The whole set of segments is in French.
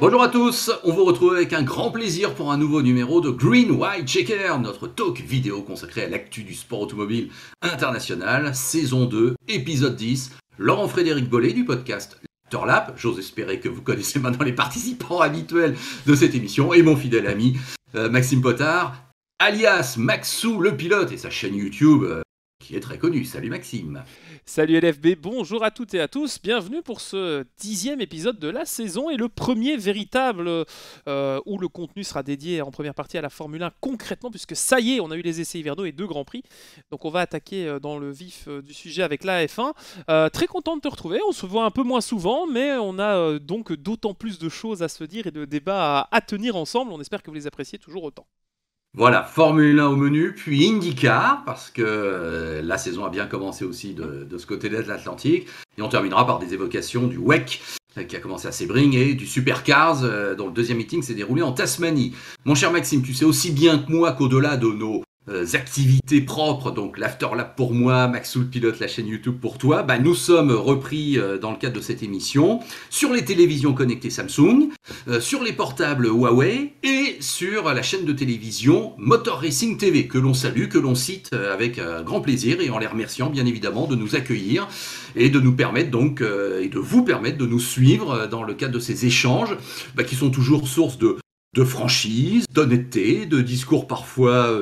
Bonjour à tous, on vous retrouve avec un grand plaisir pour un nouveau numéro de Green White Checker, notre talk vidéo consacré à l'actu du sport automobile international, saison 2, épisode 10. Laurent Frédéric Bollet du podcast Lap, j'ose espérer que vous connaissez maintenant les participants habituels de cette émission, et mon fidèle ami euh, Maxime Potard, alias Maxou le pilote et sa chaîne YouTube euh, qui est très connu. Salut Maxime. Salut LFB, bonjour à toutes et à tous. Bienvenue pour ce dixième épisode de la saison et le premier véritable euh, où le contenu sera dédié en première partie à la Formule 1 concrètement, puisque ça y est, on a eu les essais hivernaux et deux grands prix. Donc on va attaquer euh, dans le vif euh, du sujet avec la F1. très content de te retrouver. On se voit un peu moins souvent, mais on a donc d'autant plus de choses à se dire et de débats à tenir ensemble. On espère que vous les appréciez toujours autant. Voilà, Formule 1 au menu, puis IndyCar, parce que euh, la saison a bien commencé aussi de, ce côté-là de l'Atlantique. Et on terminera par des évocations du WEC, euh, qui a commencé à Sebring, et du Supercars, euh, dont le deuxième meeting s'est déroulé en Tasmanie. Mon cher Maxime, tu sais aussi bien que moi qu'au-delà de nos euh, activités propres, donc l'Afterlab pour moi, Maxoul Pilote, la chaîne YouTube pour toi, bah, nous sommes repris euh, dans le cadre de cette émission sur les télévisions connectées Samsung, euh, sur les portables Huawei et sur la chaîne de télévision Motor Racing TV, que l'on salue, que l'on cite avec grand plaisir et en les remerciant bien évidemment de nous accueillir et de nous permettre donc, et de vous permettre de nous suivre dans le cadre de ces échanges bah, qui sont toujours source de de franchise, d'honnêteté, de discours parfois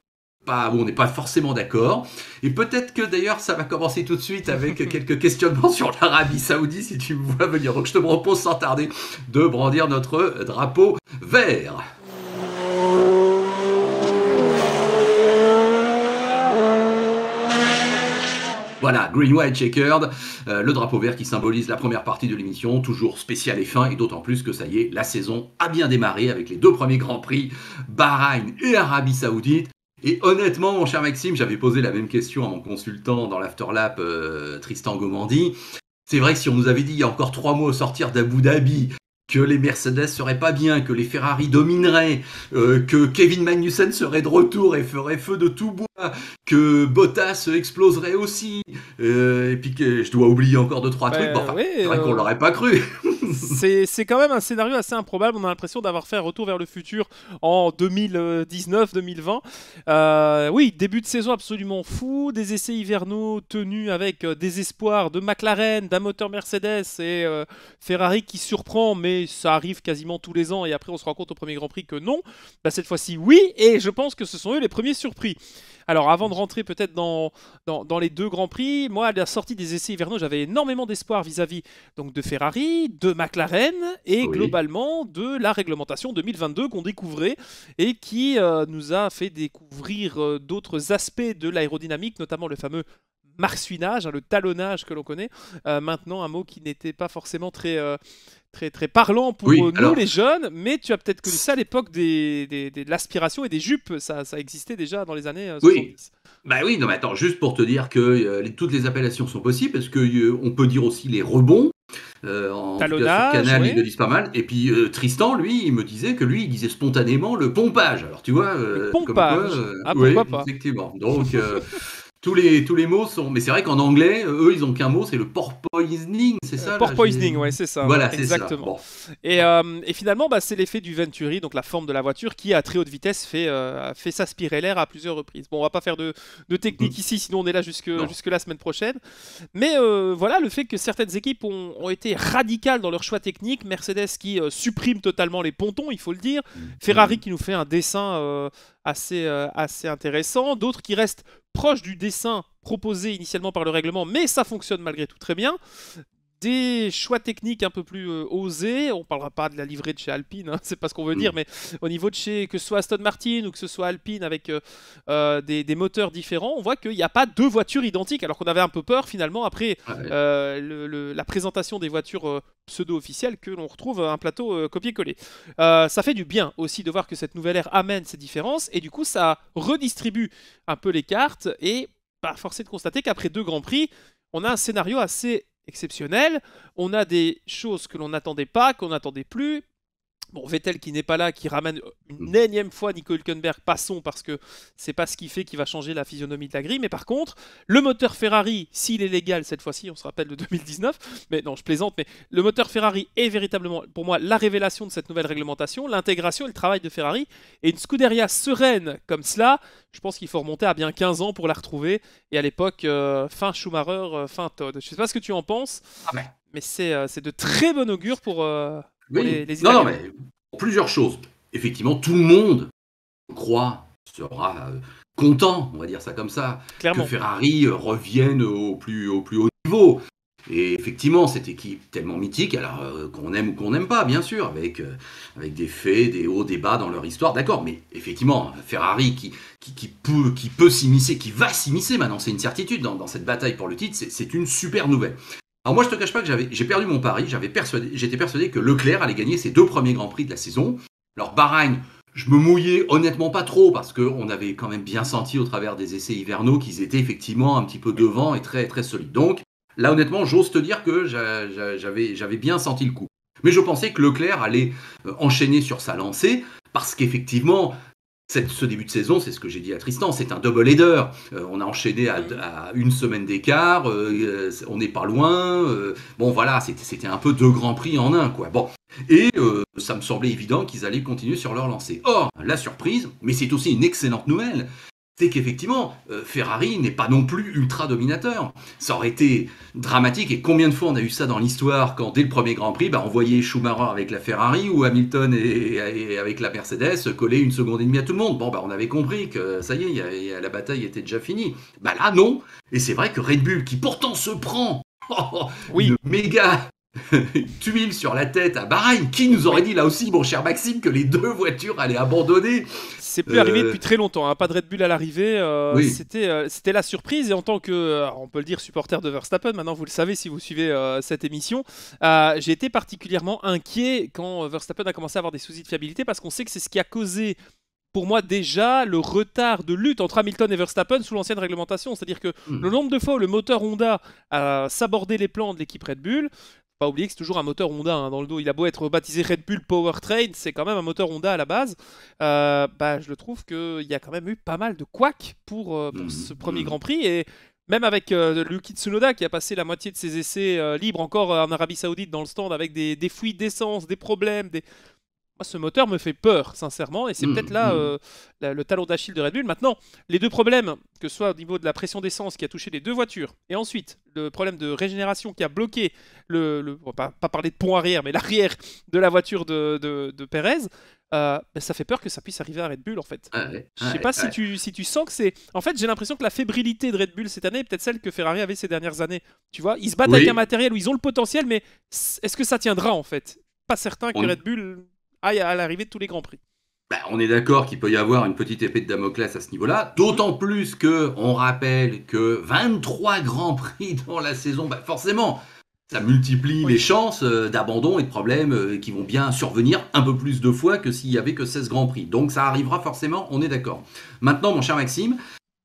on n'est pas forcément d'accord. Et peut-être que d'ailleurs, ça va commencer tout de suite avec quelques questionnements sur l'Arabie Saoudite, si tu me vois venir. Donc je te propose sans tarder de brandir notre drapeau vert. Voilà, Green White Checkered, euh, le drapeau vert qui symbolise la première partie de l'émission, toujours spécial et fin, et d'autant plus que ça y est, la saison a bien démarré avec les deux premiers Grands Prix, Bahreïn et Arabie Saoudite. Et honnêtement, mon cher Maxime, j'avais posé la même question à mon consultant dans l'Afterlap, euh, Tristan Gomandi. C'est vrai que si on nous avait dit il y a encore trois mois au sortir d'Abu Dhabi que les Mercedes seraient pas bien, que les Ferrari domineraient, euh, que Kevin Magnussen serait de retour et ferait feu de tout bout que Bottas exploserait aussi, euh, et puis que je dois oublier encore deux trois ben, trucs. c'est vrai euh, qu'on l'aurait pas cru. c'est quand même un scénario assez improbable. On a l'impression d'avoir fait un retour vers le futur en 2019-2020. Euh, oui, début de saison absolument fou, des essais hivernaux tenus avec des espoirs de McLaren, d'un moteur Mercedes et Ferrari qui surprend, mais ça arrive quasiment tous les ans. Et après, on se rend compte au premier Grand Prix que non. Bah, cette fois-ci, oui, et je pense que ce sont eux les premiers surpris. Alors avant de rentrer peut-être dans, dans, les deux Grands Prix, moi à la sortie des essais hivernaux, j'avais énormément d'espoir vis-à-vis donc de Ferrari, de McLaren et globalement de la réglementation 2022 qu'on découvrait et qui euh, nous a fait découvrir euh, d'autres aspects de l'aérodynamique, notamment le fameux marsuinage, hein, le talonnage que l'on connaît. Euh, maintenant, un mot qui n'était pas forcément très, très, très parlant pour euh, nous les jeunes, mais tu as peut-être connu ça à l'époque des, de l'aspiration et des jupes, ça, existait déjà dans les années 70. Euh, oui. Bah oui, non mais attends, juste pour te dire que euh, toutes les appellations sont possibles, parce que on peut dire aussi les rebonds. Euh, en Canal, ils le disent pas mal. Et puis Tristan, lui, il me disait que lui, il disait spontanément le pompage. Alors tu vois, pompage. ah, oui, pas. Effectivement. Donc tous les, tous les mots sont. Mais c'est vrai qu'en anglais, euh, eux, ils n'ont qu'un mot, c'est le port poisoning », c'est ça Port poisoning », ouais, c'est ça. Voilà, exactement. Ça. Et, euh, et, finalement, bah, c'est l'effet du Venturi, donc la forme de la voiture, qui à très haute vitesse fait, euh, fait s'aspirer l'air à plusieurs reprises. Bon, on va pas faire de, de technique mm-hmm. ici, sinon on est là jusque, jusque la semaine prochaine. Mais voilà, le fait que certaines équipes ont, été radicales dans leur choix technique, Mercedes qui supprime totalement les pontons, il faut le dire, mm-hmm. Ferrari qui nous fait un dessin euh, assez, intéressant, d'autres qui restent proches du dessin proposé initialement par le règlement, mais ça fonctionne malgré tout très bien des choix techniques un peu plus euh, osés. On parlera pas de la livrée de chez Alpine, hein, c'est pas ce qu'on veut dire, mm. mais au niveau de chez que ce soit Aston Martin ou que ce soit Alpine avec euh, euh, des, moteurs différents, on voit qu'il n'y a pas deux voitures identiques, alors qu'on avait un peu peur finalement après ah la présentation des voitures pseudo-officielles que l'on retrouve un plateau copier-coller. ça fait du bien aussi de voir que cette nouvelle ère amène ces différences et du coup ça redistribue un peu les cartes et pas forcé de constater qu'après deux grands prix, on a un scénario assez exceptionnel. On a des choses que l'on n'attendait pas, qu'on n'attendait plus. Bon, Vettel qui n'est pas là, qui ramène une mm. énième fois Nico Hülkenberg, passons parce que c'est pas ce qui fait qui va changer la physionomie de la grille. Mais par contre, le moteur Ferrari, s'il est légal cette fois-ci, on se rappelle de 2019, mais non, je plaisante, mais le moteur Ferrari est véritablement pour moi la révélation de cette nouvelle réglementation, l'intégration et le travail de Ferrari. Et une Scuderia sereine comme cela, je pense qu'il faut remonter à bien 15 ans pour la retrouver. Et à l'époque, euh, fin Schumacher, euh, fin Todd. Je sais pas ce que tu en penses, ah, mais euh, c'est de très bon augure pour non, non, mais plusieurs choses. Effectivement, tout le monde croit sera euh, content, on va dire ça comme ça, que Ferrari euh, revienne au plus, au plus haut niveau. Et effectivement, cette équipe tellement mythique, alors euh, qu'on aime ou qu'on n'aime pas, bien sûr, avec, avec des faits, des hauts, des bas dans leur histoire, d'accord, mais effectivement, Ferrari qui, qui, peut, qui s'immiscer, qui va s'immiscer maintenant, c'est une certitude dans, cette bataille pour le titre, c'est une super nouvelle. Alors moi, je te cache pas que j'avais, j'ai perdu mon pari. J'avais j'étais persuadé que Leclerc allait gagner ses deux premiers grands prix de la saison. Alors Bahreïn, je me mouillais honnêtement pas trop parce qu'on avait quand même bien senti au travers des essais hivernaux qu'ils étaient effectivement un petit peu devant et très très solides. Donc là, honnêtement, j'ose te dire que j'avais, j'avais bien senti le coup. Mais je pensais que Leclerc allait euh, enchaîner sur sa lancée parce qu'effectivement, ce début de saison, c'est ce que j'ai dit à Tristan, c'est un double header. Euh, on a enchaîné à, une semaine d'écart, euh, euh, on n'est pas loin. bon, voilà, c'était un peu deux grands prix en un, quoi. Bon. Et ça me semblait évident qu'ils allaient continuer sur leur lancée. Or, la surprise, mais c'est aussi une excellente nouvelle, c'est qu'effectivement, euh, Ferrari n'est pas non plus ultra dominateur. Ça aurait été dramatique, et combien de fois on a eu ça dans l'histoire, quand dès le premier Grand Prix, bah, on voyait Schumacher avec la Ferrari ou Hamilton et, avec la Mercedes coller une seconde et demie à tout le monde. Bon, bah, on avait compris que ça y est, la bataille était déjà finie. Bah là, non. Et c'est vrai que Red Bull, qui pourtant se prend oh, oh, oui. méga tuile sur la tête à Bahreïn, qui nous aurait dit là aussi, mon cher Maxime, que les deux voitures allaient abandonner c'est plus arrivé euh, depuis très longtemps. Hein. Pas de Red Bull à l'arrivée. Euh, euh, c'était, la surprise. Et en tant que, on peut le dire, supporter de Verstappen, maintenant vous le savez si vous suivez cette émission, j'ai été particulièrement inquiet quand Verstappen a commencé à avoir des soucis de fiabilité parce qu'on sait que c'est ce qui a causé pour moi déjà le retard de lutte entre Hamilton et Verstappen sous l'ancienne réglementation. C'est-à-dire que mmh. le nombre de fois où le moteur Honda a sabordé les plans de l'équipe Red Bull, pas oublier que c'est toujours un moteur Honda hein, dans le dos. Il a beau être baptisé Red Bull Powertrain, c'est quand même un moteur Honda à la base. Euh, bah, je le trouve qu'il y a quand même eu pas mal de couacs pour, euh, mhm. ce premier Grand Prix. Et même avec euh, Luki Tsunoda qui a passé la moitié de ses essais euh, libres encore en Arabie Saoudite dans le stand avec des, des fuites d'essence, des problèmes, des ce moteur me fait peur, sincèrement, et c'est mm, peut-être là, mm. euh, le talon d'Achille de Red Bull. Maintenant, les deux problèmes, que ce soit au niveau de la pression d'essence qui a touché les deux voitures, et ensuite le problème de régénération qui a bloqué le, va pas, parler de pont arrière, mais l'arrière de la voiture de, de, Perez, euh, ben, ça fait peur que ça puisse arriver à Red Bull en fait. Je ah ne je sais ah pas si, Tu, si tu sens que c'est. En fait, j'ai l'impression que la fébrilité de Red Bull cette année est peut-être celle que Ferrari avait ces dernières années. Tu vois, ils se battent avec un matériel où ils ont le potentiel, mais est-ce que ça tiendra en fait Pas certain que Red Bull ah, à, l'arrivée de tous les grands prix. Bah, on est d'accord qu'il peut y avoir une petite épée de Damoclès à ce niveau-là, d'autant plus que on rappelle que 23 grands prix dans la saison, bah, forcément, ça multiplie les chances euh, d'abandon et de problèmes euh, qui vont bien survenir un peu plus de fois que s'il y avait que 16 grands prix. Donc ça arrivera forcément, on est d'accord. Maintenant, mon cher Maxime,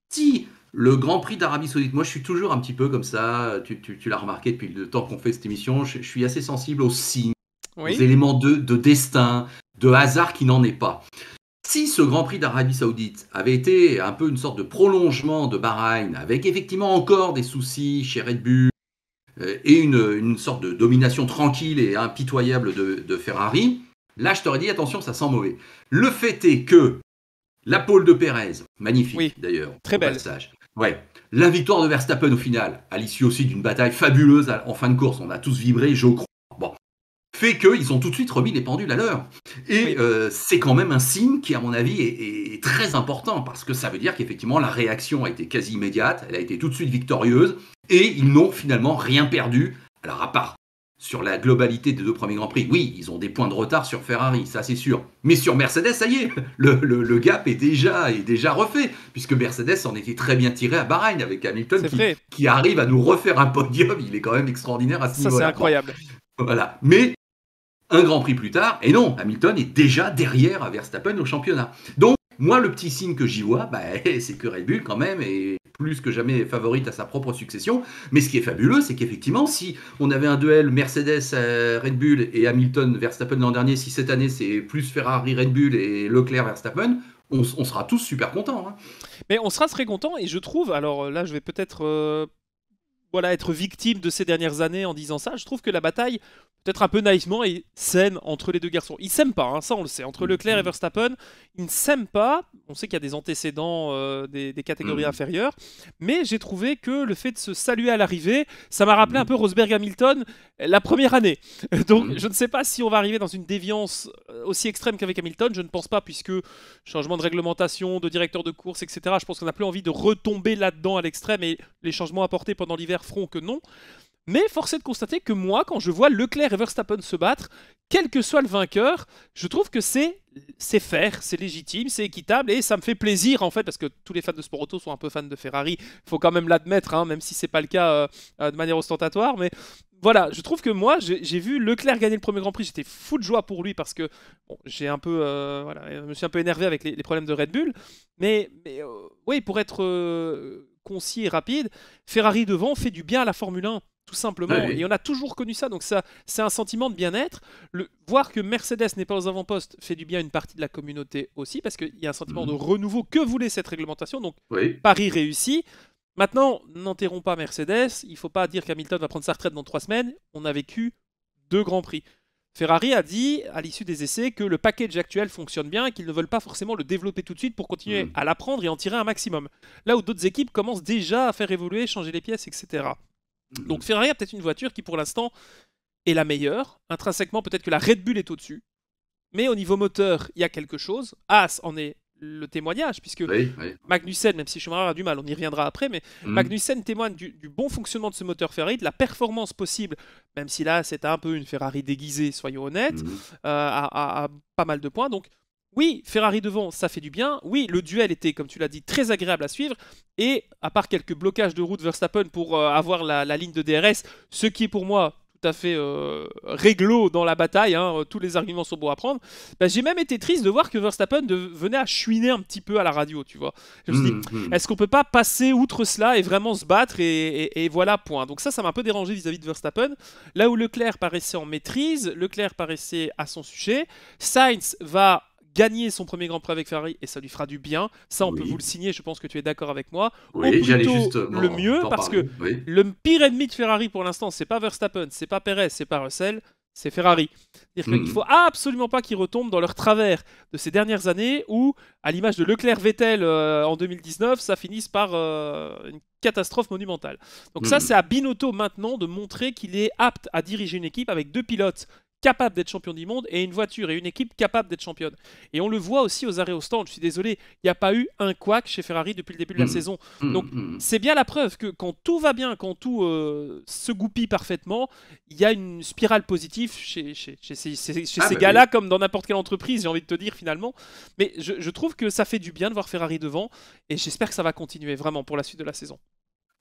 si le Grand Prix d'Arabie Saoudite, moi je suis toujours un petit peu comme ça, tu, l'as remarqué depuis le temps qu'on fait cette émission, je, suis assez sensible aux signes oui. éléments de, destin, de hasard qui n'en est pas. Si ce Grand Prix d'Arabie Saoudite avait été un peu une sorte de prolongement de Bahreïn, avec effectivement encore des soucis chez Red Bull euh, et une, sorte de domination tranquille et impitoyable de, Ferrari, là je t'aurais dit attention, ça sent mauvais. Le fait est que la pole de Pérez, magnifique d'ailleurs, très belle. Passage. Ouais. La victoire de Verstappen au final, à l'issue aussi d'une bataille fabuleuse en fin de course, on a tous vibré, je crois fait qu'ils ont tout de suite remis les pendules à l'heure. Et euh, c'est quand même un signe qui, à mon avis, est, très important, parce que ça veut dire qu'effectivement, la réaction a été quasi immédiate, elle a été tout de suite victorieuse, et ils n'ont finalement rien perdu, alors à part sur la globalité des deux premiers Grands Prix. Oui, ils ont des points de retard sur Ferrari, ça c'est sûr. Mais sur Mercedes, ça y est, le, le, gap est déjà, est déjà refait, puisque Mercedes en était très bien tiré à Bahreïn avec Hamilton qui, qui, arrive à nous refaire un podium. Il est quand même extraordinaire à ce niveau-là. Ça c'est incroyable. voilà. Mais un Grand Prix plus tard. Et non, Hamilton est déjà derrière Verstappen au championnat. Donc, moi, le petit signe que j'y vois, bah, c'est que Red Bull, quand même, est plus que jamais favorite à sa propre succession. Mais ce qui est fabuleux, c'est qu'effectivement, si on avait un duel Mercedes-Red euh, Bull et Hamilton-Verstappen l'an dernier, si cette année c'est plus Ferrari-Red Bull et Leclerc-Verstappen, on, on, sera tous super contents. Hein. Mais on sera très contents et je trouve, alors là, je vais peut-être. Euh, voilà, être victime de ces dernières années en disant ça. Je trouve que la bataille, peut-être un peu naïvement, est saine entre les deux garçons. Ils s'aiment pas, hein, ça on le sait. Entre mm-hmm. Leclerc et Verstappen, ils ne s'aiment pas. On sait qu'il y a des antécédents euh, des, catégories mm. inférieures. Mais j'ai trouvé que le fait de se saluer à l'arrivée, ça m'a rappelé mm. un peu Rosberg-Hamilton la première année. Donc mm. je ne sais pas si on va arriver dans une déviance euh, aussi extrême qu'avec Hamilton. Je ne pense pas, puisque changement de réglementation, de directeur de course, etc. Je pense qu'on n'a plus envie de retomber là-dedans à l'extrême et les changements apportés pendant l'hiver front que non. Mais force est de constater que moi, quand je vois Leclerc et Verstappen se battre, quel que soit le vainqueur, je trouve que c'est c'est fair, c'est légitime, c'est équitable et ça me fait plaisir en fait parce que tous les fans de sport auto sont un peu fans de Ferrari. Il faut quand même l'admettre, hein, même si c'est pas le cas euh, de manière ostentatoire. Mais voilà, je trouve que moi, j'ai vu Leclerc gagner le premier Grand Prix, j'étais fou de joie pour lui parce que j'ai un peu, euh, voilà, je me suis un peu énervé avec les, problèmes de Red Bull. Mais, mais euh, oui, pour être concis et rapide. Ferrari devant fait du bien à la Formule 1 tout simplement. Et on a toujours connu ça, donc ça, c'est un sentiment de bien-être. Le, voir que Mercedes n'est pas aux avant-postes fait du bien à une partie de la communauté aussi, parce qu'il y a un sentiment de mhm. renouveau que voulait cette réglementation. Donc Paris réussit. Maintenant, n'enterrons pas Mercedes. Il ne faut pas dire qu'Hamilton va prendre sa retraite dans trois semaines. On a vécu deux grands prix. Ferrari a dit à l'issue des essais que le package actuel fonctionne bien et qu'ils ne veulent pas forcément le développer tout de suite pour continuer mm. à l'apprendre et en tirer un maximum. Là où d'autres équipes commencent déjà à faire évoluer, changer les pièces, etc. Mm. Donc Ferrari a peut-être une voiture qui pour l'instant est la meilleure. Intrinsèquement, peut-être que la Red Bull est au-dessus. Mais au niveau moteur, il y a quelque chose. Haas en est le témoignage, puisque Magnussen, même si Schumacher a du mal, on y reviendra après, mais mm. Magnussen témoigne du, bon fonctionnement de ce moteur Ferrari, de la performance possible, même si là c'est un peu une Ferrari déguisée, soyons honnêtes, mm. euh, à, pas mal de points. Donc oui, Ferrari devant, ça fait du bien. Oui, le duel était, comme tu l'as dit, très agréable à suivre. Et à part quelques blocages de route Verstappen pour euh, avoir la, la ligne de DRS, ce qui est pour moi à fait euh, réglo dans la bataille, hein, tous les arguments sont bons à prendre, bah, j'ai même été triste de voir que Verstappen de, venait à chouiner un petit peu à la radio, tu vois. Je me hmm, hmm. est-ce qu'on peut pas passer outre cela et vraiment se battre et, voilà, point. Donc ça, ça m'a un peu dérangé vis-à-vis -vis de Verstappen. Là où Leclerc paraissait en maîtrise, Leclerc paraissait à son sujet, Sainz va gagner son premier Grand Prix avec Ferrari et ça lui fera du bien. Ça, on peut vous le signer, je pense que tu es d'accord avec moi. Oui, j'allais juste. Le euh, mieux, parce que le pire ennemi de Ferrari pour l'instant, c'est pas Verstappen, c'est pas Perez, c'est pas Russell, c'est Ferrari. Il dire hmm. faut absolument pas qu'ils retombent dans leur travers de ces dernières années où, à l'image de Leclerc-Vettel euh, en 2019, ça finisse par euh, une catastrophe monumentale. Donc ça, hmm. c'est à Binotto maintenant de montrer qu'il est apte à diriger une équipe avec deux pilotes capable d'être champion du monde et une voiture et une équipe capable d'être championne. Et on le voit aussi aux arrêts au stand. Je suis désolé, il n'y a pas eu un quack chez Ferrari depuis le début de la mm. saison. Mm, Donc mm. c'est bien la preuve que quand tout va bien, quand tout euh, se goupille parfaitement, il y a une spirale positive chez, ces, ah, bah gars-là, comme dans n'importe quelle entreprise, j'ai envie de te dire finalement. Mais je trouve que ça fait du bien de voir Ferrari devant et j'espère que ça va continuer vraiment pour la suite de la saison.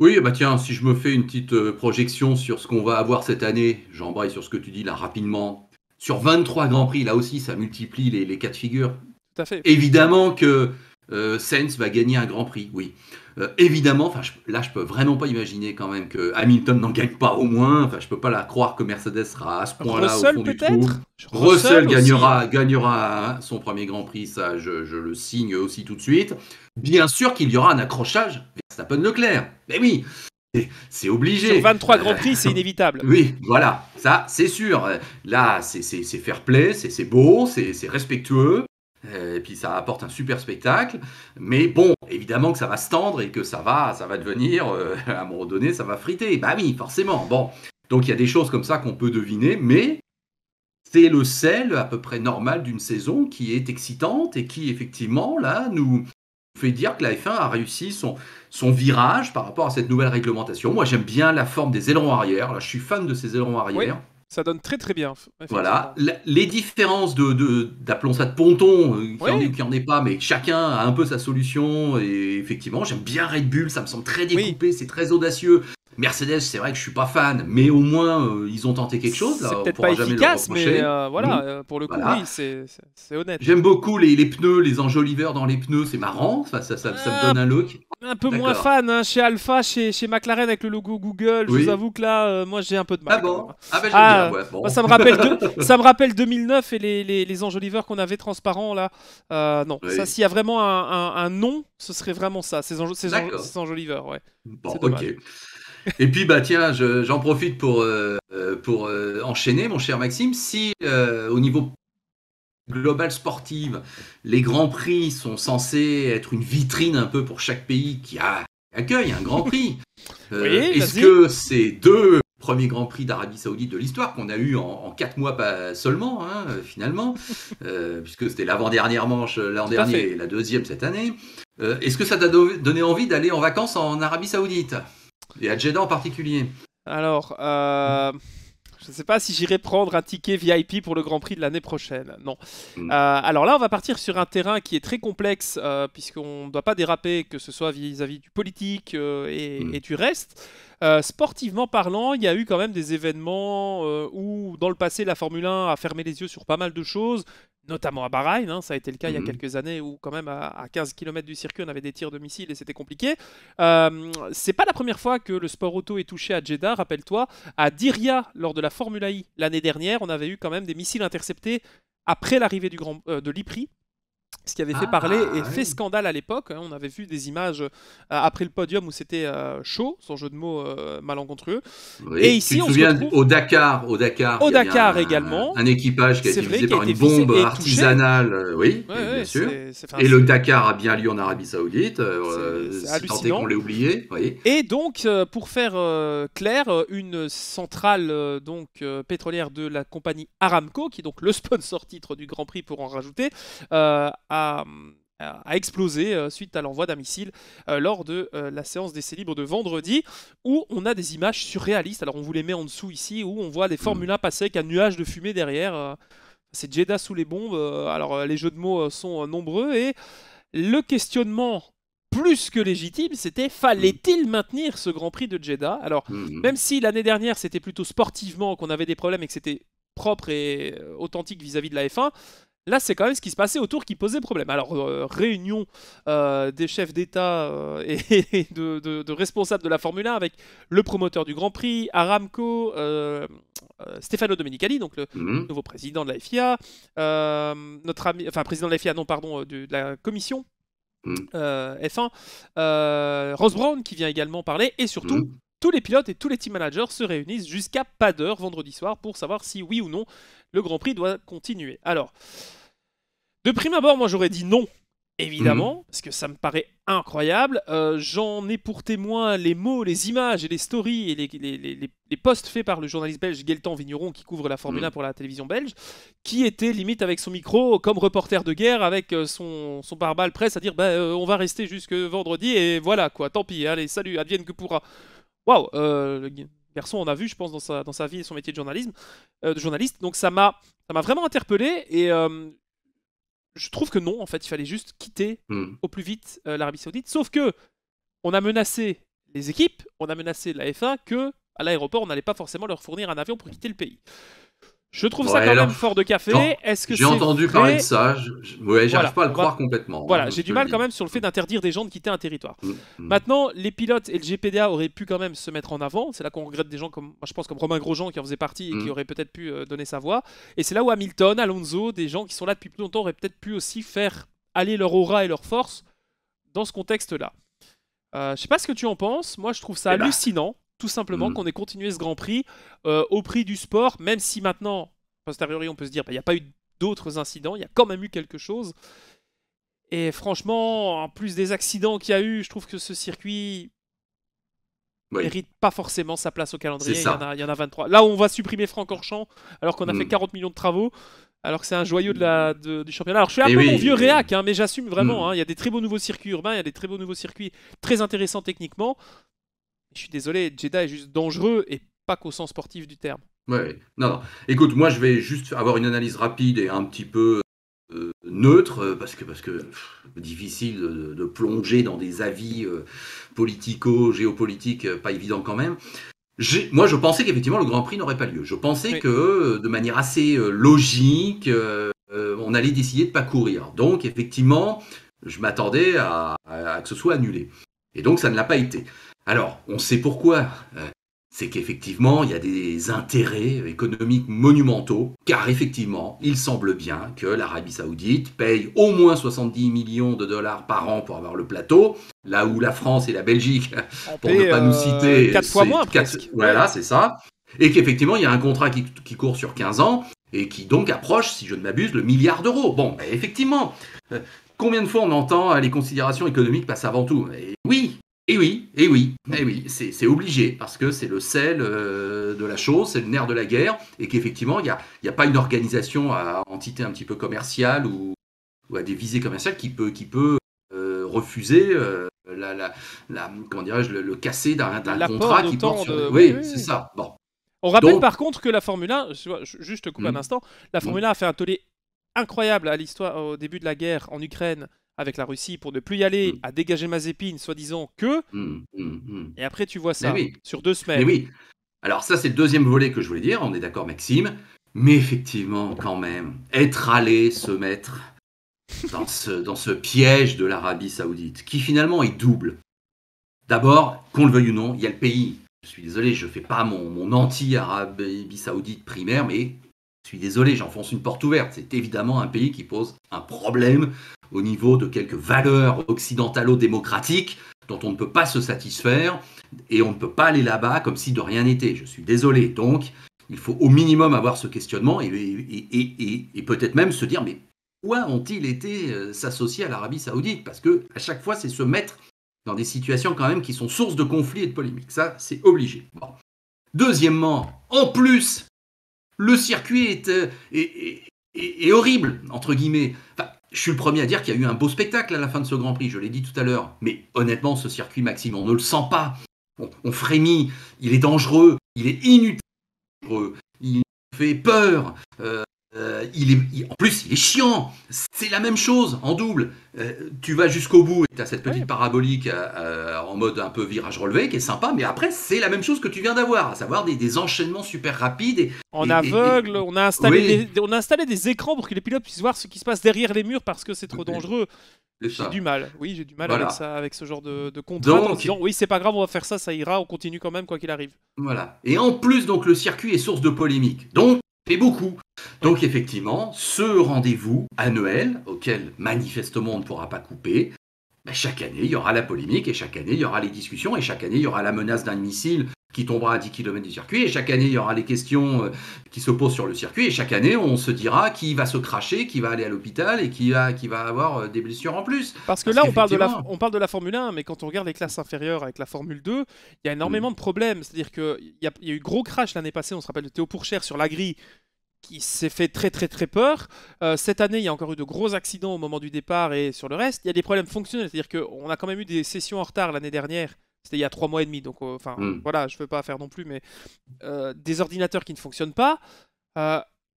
Oui, bah tiens, si je me fais une petite euh, projection sur ce qu'on va avoir cette année, j'embraye sur ce que tu dis là rapidement. Sur 23 Grands Prix, là aussi, ça multiplie les, les cas de figure. Tout fait. Évidemment que euh, Sainz va gagner un Grand Prix, oui. Euh, évidemment, enfin là, je peux vraiment pas imaginer quand même que Hamilton n'en gagne pas au moins. Enfin, je peux pas la croire que Mercedes sera à ce point-là au fond du trou. Russell, Russell gagnera, gagnera son premier Grand Prix, ça, je le signe aussi tout de suite. Bien sûr qu'il y aura un accrochage, Verstappen Leclerc. Mais oui, c'est obligé. Sur 23 Grands Prix, c'est euh, inévitable. Oui, voilà, ça c'est sûr. Là, c'est fair play, c'est beau, c'est respectueux. Euh, et puis ça apporte un super spectacle, mais bon, évidemment que ça va se tendre et que ça va, ça va devenir, euh, à un moment donné, ça va friter. Bah oui, forcément. Bon, donc il y a des choses comme ça qu'on peut deviner, mais c'est le sel à peu près normal d'une saison qui est excitante et qui effectivement là nous fait dire que la F1 a réussi son, son virage par rapport à cette nouvelle réglementation. Moi, j'aime bien la forme des ailerons arrière. Là, je suis fan de ces ailerons arrière. ça donne très très bien. Voilà. Les différences de, d'appelons ça de ponton, euh, qui en est pas, mais chacun a un peu sa solution. Et effectivement, j'aime bien Red Bull, ça me semble très découpé, c'est très audacieux. Mercedes, c'est vrai que je suis pas fan, mais au moins euh, ils ont tenté quelque chose. C'est peut-être pas efficace, mais euh, voilà, mmh. euh, pour le coup, oui, c'est honnête. J'aime beaucoup les, pneus, les enjoliveurs dans les pneus, c'est marrant, ça, me donne un look. Un peu moins fan hein, chez Alpha, chez, chez McLaren avec le logo Google. Je vous avoue que là, moi j'ai un peu de mal. Ah bon ah ben, ah, ça, me rappelle ça me rappelle 2009 et les, les, enjoliveurs qu'on avait transparents là. non, ça, s'il y a vraiment un, nom, ce serait vraiment ça, ces, enjoliveurs. Ouais. Bon, ok. Et puis, bah tiens, j'en profite pour, euh, euh, pour euh, enchaîner, mon cher Maxime. Si au niveau global sportif, les grands prix sont censés être une vitrine un peu pour chaque pays qui accueille un grand prix, est-ce que ces deux premiers grands prix d'Arabie Saoudite de l'histoire qu'on a eu en, quatre mois pas seulement, hein, finalement, puisque c'était l'avant-dernière manche l'an dernier et la deuxième cette année, est-ce que ça t'a donné envie d'aller en vacances en Arabie Saoudite et à Jeddah en particulier. Alors, euh, je ne sais pas si j'irai prendre un ticket VIP pour le Grand Prix de l'année prochaine. Non. Hmm. Euh, alors là, on va partir sur un terrain qui est très complexe, euh, puisqu'on ne doit pas déraper, que ce soit vis-à-vis du politique et, hmm. et, du reste. Euh, sportivement parlant, il y a eu quand même des événements euh, où, dans le passé, la Formule 1 a fermé les yeux sur pas mal de choses, notamment à Bahreïn. Hein, ça a été le cas il y a mhm. quelques années où, quand même, à, 15 km du circuit, on avait des tirs de missiles et c'était compliqué. Euh, c'est pas la première fois que le sport auto est touché à Jeddah. Rappelle-toi, à Diria lors de la Formule I l'année dernière, on avait eu quand même des missiles interceptés après l'arrivée du grand, de l'IPRI, ce qui avait fait ah, parler ah, et fait scandale à l'époque. Hein. On avait vu des images euh, après le podium où c'était euh, chaud, sans jeu de mots euh, malencontreux. et ici, on souviens se souvient au Dakar, au Dakar, au Dakar également, un équipage qui a été visé par une bombe artisanale, oui, bien sûr. et le Dakar a bien lieu en Arabie Saoudite, c'est tenté qu'on l'ait oublié. Et donc, pour faire clair, une centrale donc pétrolière de la compagnie Aramco, qui est donc le sponsor titre du Grand Prix pour en rajouter. Euh, euh, a, explosé euh, suite à l'envoi d'un missile euh, lors de la séance d'essai libre de vendredi, où on a des images surréalistes. Alors on vous les met en dessous ici, où on voit des hmm. Formulas 1 passer avec un nuage de fumée derrière. C'est Jeddah sous les bombes. Alors les jeux de mots sont nombreux et le questionnement plus que légitime, c'était fallait-il hmm. maintenir ce Grand Prix de Jeddah Alors, hmm. même si l'année dernière c'était plutôt sportivement qu'on avait des problèmes et que c'était propre et authentique vis à -vis de la F1, Là, c'est quand même ce qui se passait autour qui posait problème. Alors, euh, réunion euh, des chefs d'État euh, et de, responsables de la Formule 1 avec le promoteur du Grand Prix, Aramco, Stefano Domenicali, donc le mhm. nouveau président de la FIA, notre ami, enfin président de la FIA, non, pardon, de, la commission mhm. F1, Ross Brown qui vient également parler, et surtout, mhm. tous les pilotes et tous les team managers se réunissent jusqu'à pas d'heure vendredi soir pour savoir si oui ou non le Grand Prix doit continuer. Alors, de prime abord, moi j'aurais dit non, évidemment, mhm. parce que ça me paraît incroyable. Euh, j'en ai pour témoin les mots, les images et les stories et les, posts faits par le journaliste belge Gaëtan Vigneron qui couvre la Formule 1 mhm. pour la télévision belge, qui était limite avec son micro comme reporter de guerre avec euh, son, son pare-balles presse à dire bah, euh, on va rester jusque vendredi et voilà quoi, tant pis, allez, salut, advienne que pourra. Waouh, on en a vu, je pense, dans sa, vie et son métier de, journalisme, euh, de journaliste. Donc ça m'a vraiment interpellé et euh, je trouve que non, en fait, il fallait juste quitter hmm. au plus vite euh, l'Arabie Saoudite. Sauf que on a menacé les équipes, on a menacé la FA que à l'aéroport, on n'allait pas forcément leur fournir un avion pour quitter le pays. Je trouve ça quand même fort de café. Est-ce que j'ai entendu quand parler de ça je... j'arrive pas à le croire complètement. Voilà, hein, j'ai du mal quand même sur le fait d'interdire des gens de quitter un territoire. Mm, mm. Maintenant, les pilotes et le GPDA auraient pu quand même se mettre en avant. C'est là qu'on regrette des gens comme, je pense, comme Romain Grosjean qui en faisait partie et qui mm. aurait peut-être pu euh, donner sa voix. Et c'est là où Hamilton, Alonso, des gens qui sont là depuis plus longtemps auraient peut-être pu aussi faire aller leur aura et leur force dans ce contexte-là. Euh, je sais pas ce que tu en penses. Moi, je trouve ça eh ben. hallucinant tout simplement mm. qu'on ait continué ce Grand Prix euh, au prix du sport, même si maintenant, posteriori, on peut se dire, qu'il bah, n'y a pas eu d'autres incidents, il y a quand même eu quelque chose. Et franchement, en plus des accidents qu'il y a eu, je trouve que ce circuit mérite pas forcément sa place au calendrier. Il y, en a, 23. Là, où on va supprimer Franck alors qu'on a fait 40 mm. millions de travaux, alors que c'est un joyau de la, du championnat. Alors, je suis un eh peu mon vieux réac, hein, mais j'assume vraiment. Mm. Hein. il y a des très beaux nouveaux circuits urbains, il y a des très beaux nouveaux circuits très intéressants techniquement. Je suis désolé, Jeddah est juste dangereux et pas qu'au sens sportif du terme. Ouais, non, non. Écoute, moi je vais juste avoir une analyse rapide et un petit peu euh, neutre euh, parce que parce que difficile de, plonger dans des avis euh, politico géopolitiques pas évident quand même. Moi, je pensais qu'effectivement le Grand Prix n'aurait pas lieu. Je pensais que, de manière assez logique, on allait décider de pas courir. Donc, effectivement, je m'attendais à, à, que ce soit annulé. Et donc, ça ne l'a pas été. Alors, on sait pourquoi. Euh, c'est qu'effectivement, il y a des intérêts économiques monumentaux, car effectivement, il semble bien que l'Arabie saoudite paye au moins 70 millions de dollars par an pour avoir le plateau, là où la France et la Belgique, pour ne pas nous euh, citer... 4 fois moins, Voilà, c'est ça. Et qu'effectivement, il y a un contrat qui, court sur 15 ans, et qui donc approche, si je ne m'abuse, le milliard d'euros. Bon, effectivement, euh, combien de fois on entend ah, les considérations économiques passent avant tout oui, et eh oui, et eh oui, et eh oui, c'est obligé, parce que c'est le sel euh, de la chose, c'est le nerf de la guerre, et qu'effectivement, il n'y a, a, pas une organisation à entité un petit peu commerciale ou, à des visées commerciales qui peut, qui peut euh, refuser euh, comment je le, casser d'un contrat qui porte sur... Oui, c'est ça. Bon. On rappelle par contre que la Formule 1, juste coupe un mmh. instant, la mmh. Formule 1 a fait un tollé incroyable à l'histoire au début de la guerre en Ukraine avec la Russie pour ne plus y aller, mm. à dégager zépine soi-disant que. Mm, mm, et après, tu vois ça sur deux semaines. oui. Alors, ça, c'est le deuxième volet que je voulais dire. On est d'accord, Maxime. Mais effectivement, quand même, être allé se mettre dans ce, piège de l'Arabie Saoudite, qui finalement est double. D'abord, qu'on le veuille ou non, il y a le pays. Je suis désolé, je ne fais pas mon, mon anti-Arabie Saoudite primaire, mais je suis désolé, j'enfonce une porte ouverte. C'est évidemment un pays qui pose un problème au niveau de quelques valeurs occidentalo-démocratiques dont on ne peut pas se satisfaire et on ne peut pas aller là-bas comme si de rien n'était. Je suis désolé. Donc, il faut au minimum avoir ce questionnement et, et, peut-être même se dire mais pourquoi ont-ils été euh, s'associer à l'Arabie Saoudite Parce que à chaque fois, c'est se mettre dans des situations quand même qui sont source de conflits et de polémiques. Ça, c'est obligé. Deuxièmement, en plus, le circuit est, euh, est, horrible, entre guillemets je suis le premier à dire qu'il y a eu un beau spectacle à la fin de ce Grand Prix, je l'ai dit tout à l'heure. Mais honnêtement, ce circuit, Maxime, on ne le sent pas. On, frémit, il est dangereux, il est inutile, il fait peur. Euh, euh, en plus, il est chiant. C'est la même chose en double. Euh, tu vas jusqu'au bout et tu as cette petite parabolique euh, en mode un peu virage relevé qui est sympa, mais après, c'est la même chose que tu viens d'avoir, à savoir des, enchaînements super rapides. Et, en aveugle, on, a installé des, écrans pour que les pilotes puissent voir ce qui se passe derrière les murs parce que c'est trop dangereux. J'ai du mal, oui, j'ai du mal avec ça, avec ce genre de, de Donc, oui, c'est pas grave, on va faire ça, ça ira, on continue quand même, quoi qu'il arrive. Voilà. Et en plus, donc, le circuit est source de polémique. Donc, et beaucoup. Donc effectivement, ce rendez-vous annuel, auquel manifestement on ne pourra pas couper, ben, chaque année, il y aura la polémique, et chaque année, il y aura les discussions, et chaque année, il y aura la menace d'un missile qui tombera à 10 km du circuit, et chaque année, il y aura les questions euh, qui se posent sur le circuit, et chaque année, on se dira qui va se cracher, qui va aller à l'hôpital, et qui, qui va avoir euh, des blessures en plus. Parce que là, on parle, de la, on Formule 1, mais quand on regarde les classes inférieures avec la Formule 2, il y a énormément mm. de problèmes. C'est-à-dire qu'il y, a, y a eu gros crash l'année passée, on se rappelle de Théo Pourchère sur la grille, qui s'est fait très très très peur. Euh, cette année, il y a encore eu de gros accidents au moment du départ et sur le reste. Il y a des problèmes fonctionnels, c'est-à-dire qu'on a quand même eu des sessions en retard l'année dernière. C'était il y a trois mois et demi, donc euh, enfin hmm. voilà, je ne veux pas faire non plus, mais euh, des ordinateurs qui ne fonctionnent pas,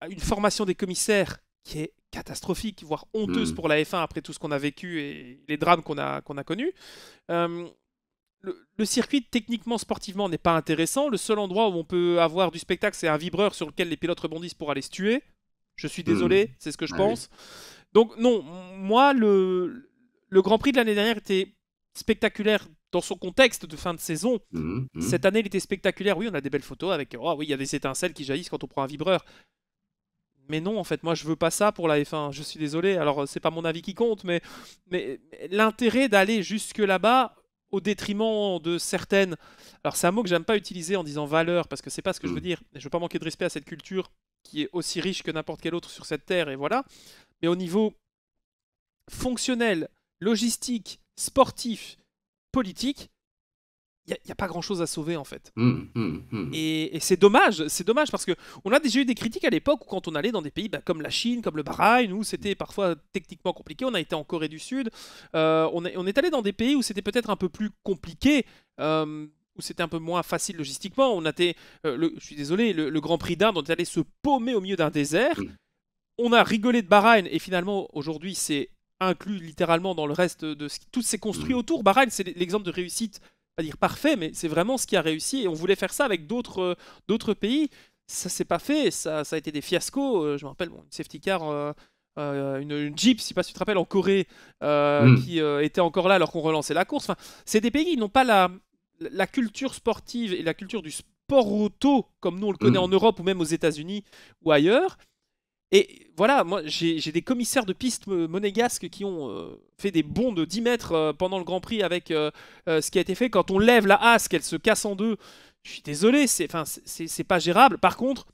une formation des commissaires qui est catastrophique, voire honteuse hmm. pour la F1 après tout ce qu'on a vécu et les drames qu'on a, qu'on a connus le, circuit techniquement sportivement n'est pas intéressant. Le seul endroit où on peut avoir du spectacle, c'est un vibreur sur lequel les pilotes rebondissent pour aller se tuer. Je suis désolé, hmm. c'est ce que je ah pense. Donc non, moi le, le Grand Prix de l'année dernière était spectaculaire dans son contexte de fin de saison. Hmm, hmm. Cette année, il était spectaculaire. Oui, on a des belles photos avec. Oh oui, il y a des étincelles qui jaillissent quand on prend un vibreur. Mais non, en fait, moi, je veux pas ça pour la F1. Je suis désolé. Alors, c'est pas mon avis qui compte, mais, mais l'intérêt d'aller jusque là-bas, au détriment de certaines. Alors c'est un mot que j'aime pas utiliser en disant valeur parce que c'est pas ce que je veux mm. dire. Je veux pas manquer de respect à cette culture qui est aussi riche que n'importe quelle autre sur cette terre et voilà. Mais au niveau fonctionnel, logistique, sportif, politique, il n'y a, pas grand chose à sauver en fait. Hmm, hmm, hmm. Et, c'est dommage, c'est dommage parce que on a déjà eu des critiques à l'époque où quand on allait dans des pays bah, comme la Chine, comme le Bahreïn, où c'était parfois techniquement compliqué, on a été en Corée du Sud, euh, on, est, on, est allé dans des pays où c'était peut-être un peu plus compliqué. Euh, où c'était un peu moins facile logistiquement. On était, euh, le, je suis désolé, le, Grand Prix d'Inde, on est allé se paumer au milieu d'un désert. On a rigolé de Bahreïn et finalement aujourd'hui c'est inclus littéralement dans le reste de ce qui tout s'est construit autour. Bahreïn, c'est l'exemple de réussite pas dire parfait, mais c'est vraiment ce qui a réussi. Et on voulait faire ça avec d'autres euh, d'autres pays. Ça s'est pas fait, ça, ça, a été des fiascos. Euh, je me rappelle, une safety car. Euh, une, Jeep, si pas si tu te rappelles, en Corée, hmm. qui était encore là alors qu'on relançait la course. Enfin, c'est des pays qui n'ont pas la, la culture sportive et la culture du sport auto comme nous on le connaît hmm. en Europe ou même aux États-Unis ou ailleurs. Et voilà, moi j'ai des commissaires de piste monégasques qui ont euh, fait des bonds de 10 mètres euh, pendant le Grand Prix avec euh, ce qui a été fait. Quand on lève la as, qu'elle se casse en deux, je suis désolé, c'est pas gérable. Par contre,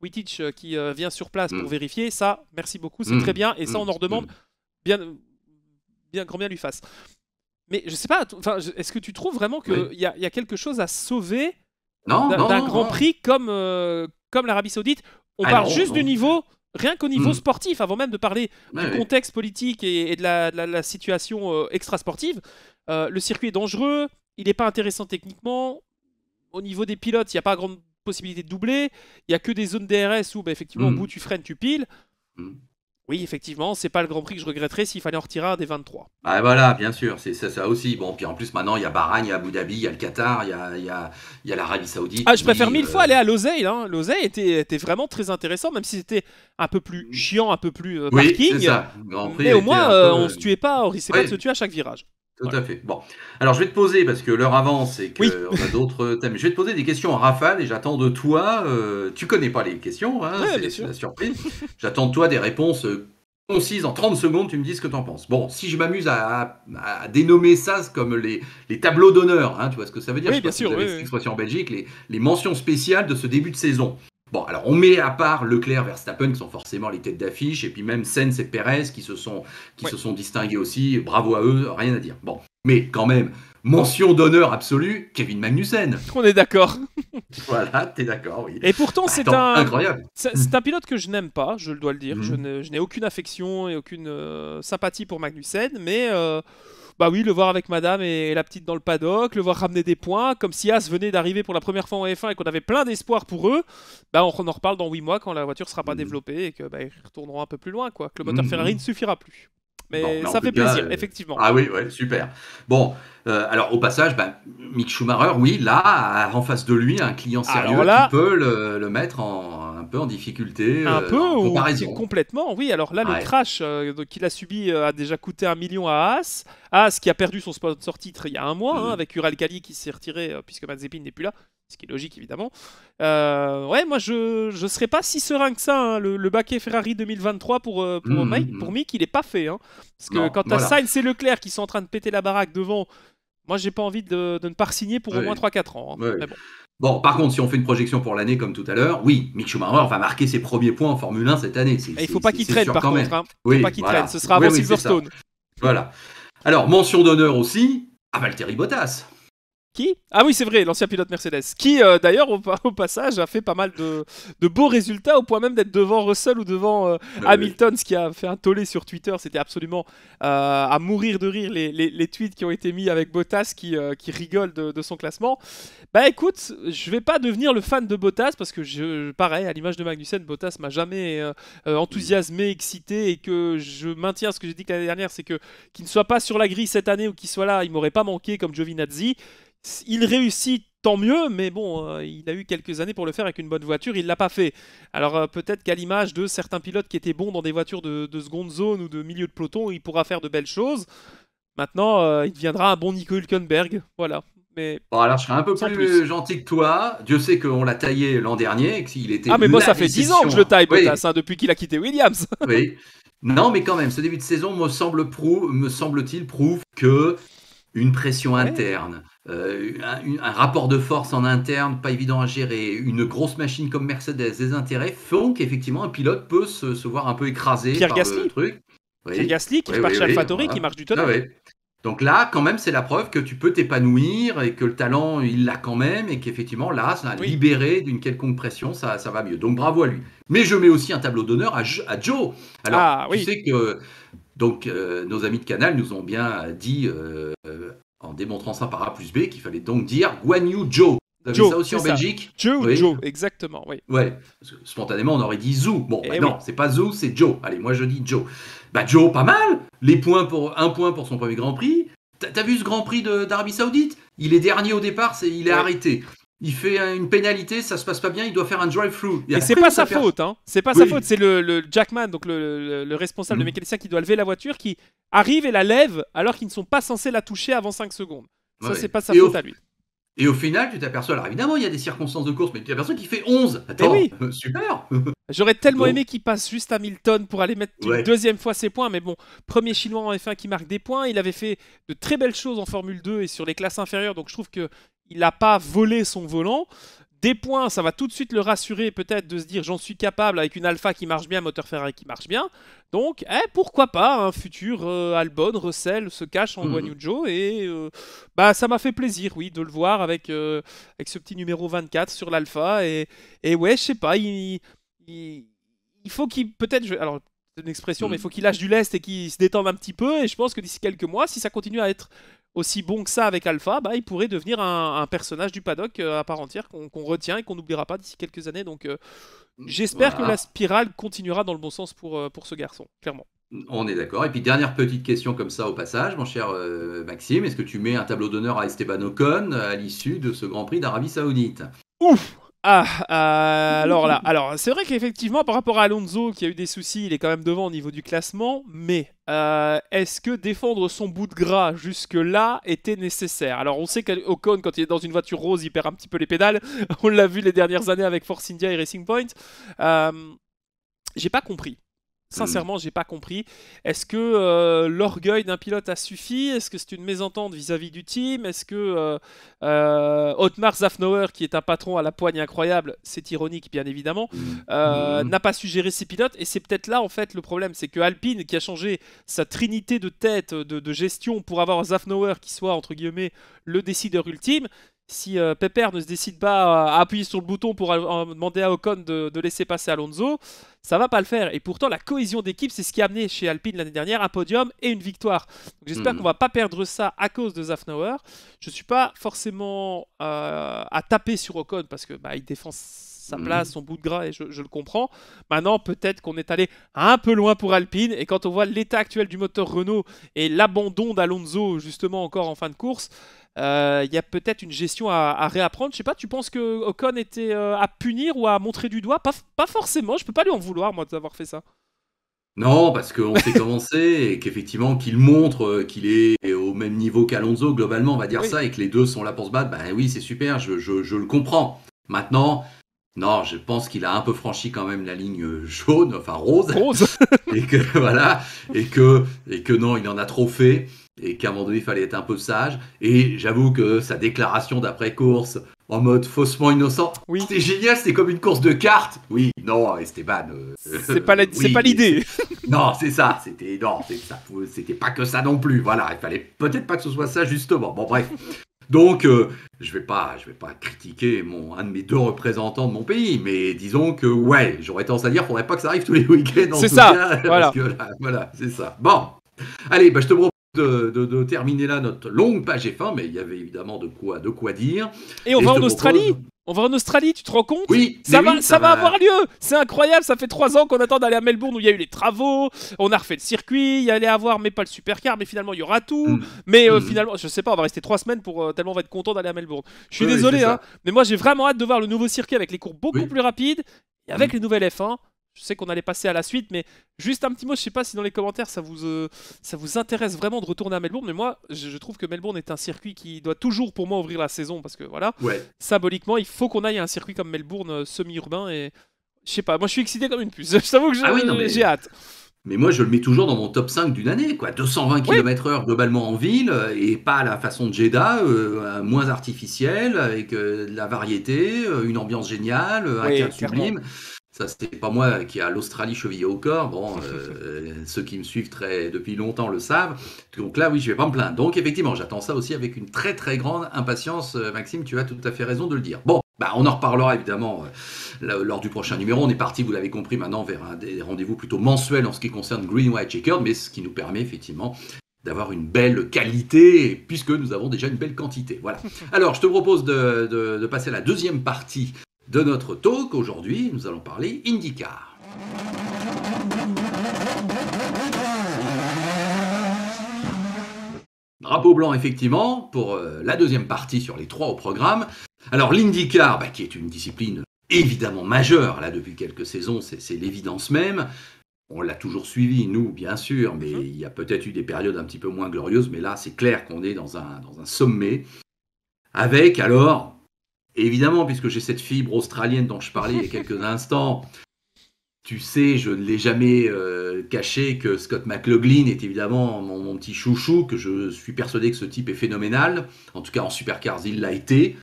Wittich qui vient sur place pour mm. vérifier, ça, merci beaucoup, c'est mm. très bien. Et ça, on mm. en redemande bien, bien, grand bien lui fasse. Mais je sais pas, est-ce que tu trouves vraiment qu'il il y, a quelque chose à sauver d'un Grand Prix comme, comme l'Arabie Saoudite on part ah parle juste du niveau rien qu'au niveau mm. sportif, avant même de parler du contexte politique et, de, la, situation extra euh, extrasportive, euh, le circuit est dangereux, il n'est pas intéressant techniquement. Au niveau des pilotes, il n'y a pas grande possibilité de doubler. Il n'y a que des zones DRS où, bah, effectivement, au mm. bout, tu freines, tu piles. Mm. Oui, effectivement, c'est pas le Grand Prix que je regretterais s'il fallait en retirer un des 23. Ah voilà, bien sûr, c'est ça, aussi. Bon, puis en plus, maintenant, il y a Bahreïn, il y a Abu Dhabi, il y a le Qatar, il y a, y a, l'Arabie Saoudite. Ah, je préfère mille fois euh, aller à l'Oseille. Hein. L'Oseille était, vraiment très intéressant, même si c'était un peu plus chiant, un peu plus euh, parking. Oui, ça. mais au moins, euh, on se tuait pas, on risquait pas de se tuer à chaque virage. Tout à fait. Bon, alors je vais te poser, parce que l'heure avance et qu'on a d'autres thèmes, je vais te poser des questions en rafale et j'attends de toi, euh, tu connais pas les questions, hein, c'est la surprise, j'attends de toi des réponses euh, concises en 30 secondes, tu me dis ce que tu en penses. Bon, si je m'amuse à, dénommer ça comme les, tableaux d'honneur, hein, tu vois ce que ça veut dire Oui, cette expression en Belgique, les mentions spéciales de ce début de saison. Bon, alors on met à part Leclerc, Verstappen qui sont forcément les têtes d'affiche, et puis même Sens et Perez qui se sont, qui se sont distingués aussi. Bravo à eux, rien à dire. Bon, mais quand même, mention d'honneur absolue, Kevin Magnussen. On est d'accord. voilà, t'es d'accord, oui. Et pourtant, bah, c'est un un pilote que je n'aime pas, je le dois le dire. Mhm. Je n'ai aucune affection et aucune euh, sympathie pour Magnussen, mais. Euh, bah oui, le voir avec madame et la petite dans le paddock, le voir ramener des points, comme si As venait d'arriver pour la première fois en F1 et qu'on avait plein d'espoir pour eux, bah on en reparle dans 8 mois quand la voiture sera pas hmm. développée et que bah, ils retourneront un peu plus loin, quoi. Que le moteur hmm. Ferrari ne suffira plus. Mais ça fait plaisir, euh, effectivement. Ah oui, super. Bon, euh, alors au passage, bah, Mick Schumacher, oui, là, en face de lui, un client sérieux qui peut le, mettre un peu en difficulté. Un euh, peu Ou complètement, oui. Alors là, le crash qu'il a subi a déjà coûté un million à Haas. Haas qui a perdu son sponsor titre il y a un mois, hein, mm. avec Ural Kali qui s'est retiré puisque Mazepin n'est plus là ce qui est logique évidemment. Euh, ouais, moi je ne serais pas si serein que ça. Hein. Le, baquet Ferrari 2023 pour, euh, pour, mmh, mmh. pour Mick, il n'est pas fait. Hein. Parce que quand tu as Sainz et Leclerc qui sont en train de péter la baraque devant, moi j'ai pas envie de, ne pas signer pour au moins 3-4 ans. Hein. bon. par contre, si on fait une projection pour l'année comme tout à l'heure, oui, Mick Schumacher va marquer ses premiers points en Formule 1 cette année. Il il faut pas qu'il traîne par contre. Hein. Oui, faut pas qu'il traîne. Ce sera avant Silverstone. Voilà. Alors, mention d'honneur aussi à Valtteri Bottas. Ah oui, c'est vrai, l'ancien pilote Mercedes. Qui, euh, d'ailleurs, au, passage, a fait pas mal de, beaux résultats, au point même d'être devant Russell ou devant euh, ah Hamilton, ce qui a fait un tollé sur Twitter. C'était absolument euh, à mourir de rire les, tweets qui ont été mis avec Bottas qui, rigole de, son classement. Bah écoute, je vais pas devenir le fan de Bottas parce que, je, pareil, à l'image de Magnussen, Bottas m'a jamais enthousiasmé, excité et que je maintiens ce que j'ai dit l'année dernière, c'est que qu'il ne soit pas sur la grille cette année ou qu'il soit là, il m'aurait pas manqué comme Giovinazzi il réussit tant mieux, mais bon, euh, il a eu quelques années pour le faire avec une bonne voiture, il l'a pas fait. Alors euh, peut-être qu'à l'image de certains pilotes qui étaient bons dans des voitures de, seconde zone ou de milieu de peloton, il pourra faire de belles choses. Maintenant, euh, il deviendra un bon Nico Hülkenberg, voilà. Mais bon, alors je serais un peu plus, gentil que toi. Dieu sait qu'on l'a taillé l'an dernier, qu'il était. Ah mais moi ça fait 10 ans que je le taille, hein, depuis qu'il a quitté Williams. oui. Non, mais quand même, ce début de saison me semble me semble-t-il prouve que une pression interne, euh, un, rapport de force en interne pas évident à gérer, une grosse machine comme Mercedes, des intérêts font qu'effectivement un pilote peut se, voir un peu écrasé par Gasly. truc. Gasly qui marche à qui marche du tonnerre. Ah donc là, quand même, c'est la preuve que tu peux t'épanouir et que le talent, il l'a quand même et qu'effectivement, là, ça a libéré d'une quelconque pression, ça, ça va mieux. Donc bravo à lui. Mais je mets aussi un tableau d'honneur à, Joe. Alors, ah tu sais que donc euh, nos amis de Canal nous ont bien dit, euh, euh, en démontrant ça par A plus B, qu'il fallait donc dire Guan Yu Zhou. Vous avez ça aussi en Belgique Joe ou Joe, exactement, oui. Ouais. Spontanément, on aurait dit Zou. Bon, eh non, c'est pas Zou, c'est Joe. Allez, moi je dis Joe. Bah Joe, pas mal Les points pour un point pour son premier Grand Prix. T'as vu ce Grand Prix d'Arabie Saoudite Il est dernier au départ, c'est il est arrêté il fait une pénalité, ça se passe pas bien, il doit faire un drive-through. Et, c'est pas sa faute, hein. C'est pas sa faute, c'est le, Jackman, donc le, responsable, de mm. mécanicien qui doit lever la voiture, qui arrive et la lève alors qu'ils ne sont pas censés la toucher avant 5 secondes. Ça, c'est pas sa faute à lui. Et au final, tu t'aperçois, alors évidemment, il y a des circonstances de course, mais tu t'aperçois qu'il fait 11. Eh Attends, super J'aurais tellement aimé qu'il passe juste à Milton pour aller mettre une deuxième fois ses points, mais bon, premier chinois en F1 qui marque des points, il avait fait de très belles choses en Formule 2 et sur les classes inférieures, donc je trouve que il n'a pas volé son volant. Des points, ça va tout de suite le rassurer peut-être de se dire j'en suis capable avec une Alpha qui marche bien, moteur Ferrari qui marche bien. Donc, eh, pourquoi pas un futur euh, Albon, Russell se cache en Guanyu mhm. et euh, bah ça m'a fait plaisir, oui, de le voir avec, euh, avec ce petit numéro 24 sur l'Alpha et, et ouais, je sais pas, il, faut qu'il peut-être alors une expression, mais il mhm. faut qu'il lâche du lest et qu'il se détende un petit peu. Et je pense que d'ici quelques mois, si ça continue à être aussi bon que ça avec Alpha, bah, il pourrait devenir un, personnage du paddock euh, à part entière qu'on retient et qu'on n'oubliera pas d'ici quelques années. Donc euh, j'espère que la spirale continuera dans le bon sens pour, euh, pour ce garçon, clairement. On est d'accord. Et puis dernière petite question comme ça au passage, mon cher Maxime, est-ce que tu mets un tableau d'honneur à Esteban Ocon à l'issue de ce Grand Prix d'Arabie Saoudite Ouf ah, euh, alors là, alors c'est vrai qu'effectivement, par rapport à Alonso qui a eu des soucis, il est quand même devant au niveau du classement, mais euh, est-ce que défendre son bout de gras jusque-là était nécessaire Alors on sait qu'Ocon, quand il est dans une voiture rose, il perd un petit peu les pédales, on l'a vu les dernières années avec Force India et Racing Point. Euh, j'ai pas compris. Sincèrement, j'ai pas compris. Est-ce que euh, l'orgueil d'un pilote a suffi Est-ce que c'est une mésentente vis-à-vis du team Est-ce que euh, euh, Otmar Zafnauer, qui est un patron à la poigne incroyable, c'est ironique bien évidemment, mm. Mm, mm. n'a pas su gérer ses pilotes Et c'est peut-être là en fait le problème, c'est que Alpine, qui a changé sa trinité de tête de, gestion pour avoir Zafnauer qui soit entre guillemets le décideur ultime, si euh, Pepper ne se décide pas à appuyer sur le bouton pour demander à Ocon de, laisser passer Alonso, ça va pas le faire. Et pourtant, la cohésion d'équipe, c'est ce qui a amené chez Alpine l'année dernière un podium et une victoire. J'espère hmm. qu'on va pas perdre ça à cause de Zafnauer. Je ne suis pas forcément euh, à taper sur Ocon parce que bah, il défend sa mhm. place, son bout de gras, et je, le comprends. Maintenant, peut-être qu'on est allé un peu loin pour Alpine, et quand on voit l'état actuel du moteur Renault et l'abandon d'Alonso, justement, encore en fin de course, euh, il y a peut-être une gestion à, réapprendre. Je sais pas, tu penses que Ocon était euh, à punir ou à montrer du doigt pas, pas, forcément, je peux pas lui en vouloir, moi, d'avoir fait ça. Non, parce qu'on s'est commencé et qu'effectivement, qu'il montre euh, qu'il est au même niveau qu'Alonso, globalement, on va dire ça, et que les deux sont là pour se battre, ben oui, c'est super, je, je, je le comprends. Maintenant, non, je pense qu'il a un peu franchi quand même la ligne euh, jaune, enfin rose. Rose. et que voilà, et que et que non, il en a trop fait et qu'à un moment donné, il fallait être un peu sage. Et j'avoue que sa déclaration d'après-course en mode faussement innocent, oui. c'était génial, c'est comme une course de cartes. Oui, non, Esteban. Euh, c'est pas l'idée. non, c'est ça, c'était non, c'était pas que ça non plus. Voilà, il fallait peut-être pas que ce soit ça justement. Bon bref. Donc, euh, je ne vais, pas, je vais pas critiquer mon, un de mes deux représentants de mon pays, mais disons que, ouais, j'aurais tendance à dire, faudrait pas que ça arrive tous les week-ends. C'est ça, voilà. voilà, c'est ça. Bon, allez, bah, je te propose de, terminer là notre longue page F1, mais il y avait évidemment de quoi, de quoi dire. Et on va en Australie on va en Australie, tu te rends compte Oui, ça, va, ça, va, avoir lieu. C'est incroyable, ça fait trois ans qu'on attend d'aller à Melbourne où il y a eu les travaux, on a refait le circuit, il y allait avoir, mais pas le supercar, mais finalement il y aura tout. Mm. Mais euh, mm. finalement, je sais pas, on va rester trois semaines pour euh, tellement on va être content d'aller à Melbourne. Je suis désolé, hein, mais moi j'ai vraiment hâte de voir le nouveau circuit avec les cours beaucoup plus rapides et avec le mm. les nouvelles F1. Je sais qu'on allait passer à la suite, mais juste un petit mot, je sais pas si dans les commentaires ça vous, euh, ça vous intéresse vraiment de retourner à Melbourne, mais moi je, trouve que Melbourne est un circuit qui doit toujours pour moi ouvrir la saison, parce que voilà, symboliquement, il faut qu'on aille à un circuit comme Melbourne euh, semi-urbain, et je sais pas, moi je suis excité comme une puce, je t'avoue que ah j'ai hâte. Mais moi, je le mets toujours dans mon top 5 d'une année, quoi. 220 km/h globalement en ville, euh, et pas à la façon de Jeddah, moins artificielle, avec de la variété, une ambiance géniale, un oui, sublime. Ça, c'est pas moi qui a l'Australie chevillée au corps. Bon, euh, ceux qui me suivent très, depuis longtemps le savent. Donc là, oui, je vais pas me plaindre. Donc effectivement, j'attends ça aussi avec une très très grande impatience. Euh, Maxime, tu as tout à fait raison de le dire. Bon. Bah, on en reparlera évidemment euh, lors du prochain numéro. On est parti, vous l'avez compris, maintenant vers des rendez-vous plutôt mensuels en ce qui concerne Green White Checker, mais ce qui nous permet effectivement d'avoir une belle qualité, puisque nous avons déjà une belle quantité. Voilà. Alors, je te propose de, de passer à la deuxième partie de notre talk aujourd'hui, nous allons parler IndyCar. Drapeau blanc, effectivement, pour euh, la deuxième partie sur les trois au programme. Alors, l'IndyCar, bah, qui est une discipline évidemment majeure, là, depuis quelques saisons, c'est l'évidence même. On l'a toujours suivi, nous, bien sûr, mais mhm. il y a peut-être eu des périodes un petit peu moins glorieuses, mais là, c'est clair qu'on est dans un, dans un sommet, avec alors évidemment, puisque j'ai cette fibre australienne dont je parlais il y a quelques instants, tu sais, je ne l'ai jamais euh, caché que Scott McLaughlin est évidemment mon, petit chouchou, que je suis persuadé que ce type est phénoménal. En tout cas, en supercars, il l'a été.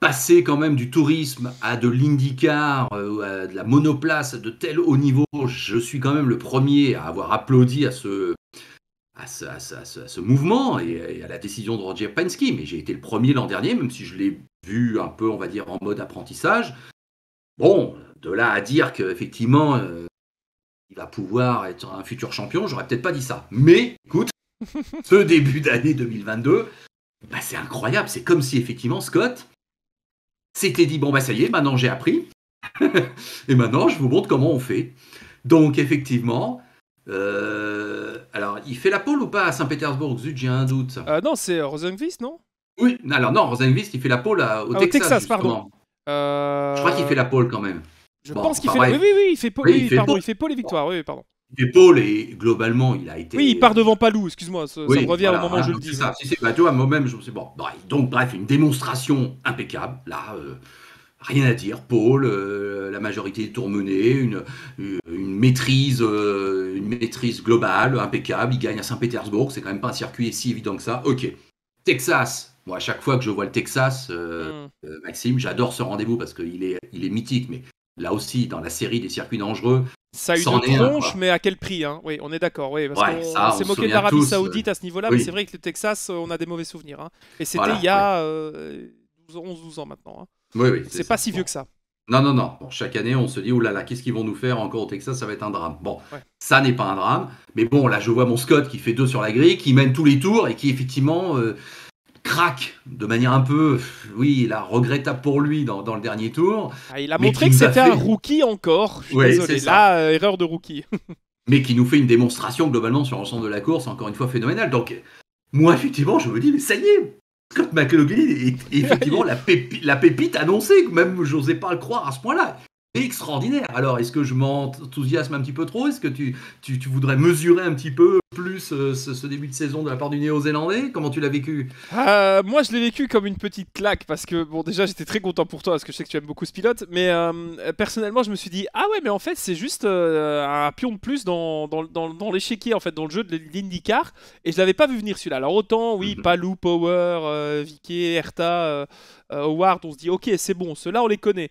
Passer quand même du tourisme à de l'IndyCar, euh, à de la monoplace de tel haut niveau, je suis quand même le premier à avoir applaudi à ce à ce, mouvement et à la décision de Roger Pensky, Mais j'ai été le premier l'an dernier, même si je l'ai vu un peu, on va dire, en mode apprentissage. Bon, de là à dire qu'effectivement, euh, il va pouvoir être un futur champion, j'aurais peut-être pas dit ça. Mais écoute, ce début d'année 2022, bah, c'est incroyable. C'est comme si effectivement Scott s'était dit bon, bah ça y est, maintenant j'ai appris. et maintenant, je vous montre comment on fait. Donc, effectivement, euh, alors, il fait la pole ou pas à Saint-Pétersbourg Zut, j'ai un doute. Euh, non, c'est euh, Rosenqvist, non Oui, alors non, Rosenqvist, il fait la pole ah, au, Texas, au, Pardon. Je crois qu'il fait la euh, pole quand même. Je pense qu'il fait. La... Oui, oui, oui, il fait pole. il, fait pole et victoire. Oui, pardon. Il fait pole et globalement, il a été. Oui, il part devant Palou. Excuse-moi, ça, revient au moment où je hein, le dis. Hein. c'est bah, tu moi-même, je me suis bon. Bref, donc, bref, une démonstration impeccable. Là rien à dire. Paul, euh, la majorité des tours une, euh, une, maîtrise, euh, une maîtrise globale, impeccable. Il gagne à Saint-Pétersbourg, c'est quand même pas un circuit si évident que ça. Ok. Texas. Moi, à chaque fois que je vois le Texas, hmm. Maxime, j'adore ce rendez-vous parce qu'il est, il est mythique, mais là aussi, dans la série des circuits dangereux. Ça a eu de tronche, mais à quel prix hein Oui, on est d'accord. Oui, parce s'est moqué de l'Arabie Saoudite à ce niveau-là, mais c'est vrai que le Texas, on a des mauvais souvenirs. Hein. Et c'était il y a 11-12 ans maintenant. Hein. Oui, C'est pas si vieux que ça. Non, non, non. Bon, chaque année, on se dit, oh là là, qu'est-ce qu'ils vont nous faire encore au Texas Ça va être un drame. Bon, ça n'est pas un drame. Mais bon, là, je vois mon Scott qui fait deux sur la grille, qui mène tous les tours et qui, effectivement, euh, craque de manière un peu, oui, là, regrettable pour lui dans, le dernier tour. Ah, il a montré que c'était un rookie encore. Je suis ça. désolé. Euh, erreur de rookie. mais qui nous fait une démonstration globalement sur l'ensemble de la course, encore une fois phénoménale. Donc, moi, effectivement, je me dis, mais ça y est, Scott McLaughlin est effectivement la, la pépite annoncée, même j'osais pas le croire à ce point-là extraordinaire. Alors, est-ce que je m'enthousiasme un petit peu trop Est-ce que tu, tu, voudrais mesurer un petit peu plus euh, ce, début de saison de la part du Néo-Zélandais Comment tu l'as vécu euh, Moi, je l'ai vécu comme une petite claque parce que, bon, déjà, j'étais très content pour toi parce que je sais que tu aimes beaucoup ce pilote, mais euh, personnellement, je me suis dit, ah ouais, mais en fait, c'est juste un pion de plus dans, dans, l'échiquier, en fait, dans le jeu de l'IndyCar, et je l'avais pas vu venir celui-là. Alors, autant, oui, mhm. Palou, Power, Vicky, Herta, Howard, on se dit, ok, c'est bon, ceux-là, on les connaît.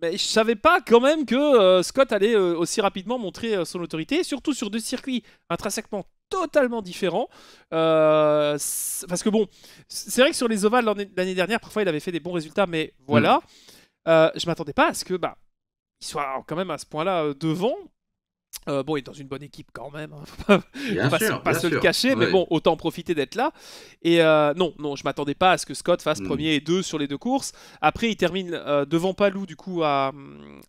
Mais je savais pas quand même que euh, Scott allait euh, aussi rapidement montrer euh, son autorité, surtout sur deux circuits intrinsèquement totalement différents. parce que bon, c'est vrai que sur les ovales l'année dernière, parfois il avait fait des bons résultats, mais voilà. Mm. je m'attendais pas à ce que bah, il soit quand même à ce point-là devant. Euh, bon, il est dans une bonne équipe quand même, il hein. pas, pas se le cacher, mais bon, autant profiter d'être là. Et euh, non, non, je m'attendais pas à ce que Scott fasse hmm. premier et deux sur les deux courses. Après, il termine euh, devant Palou du coup à,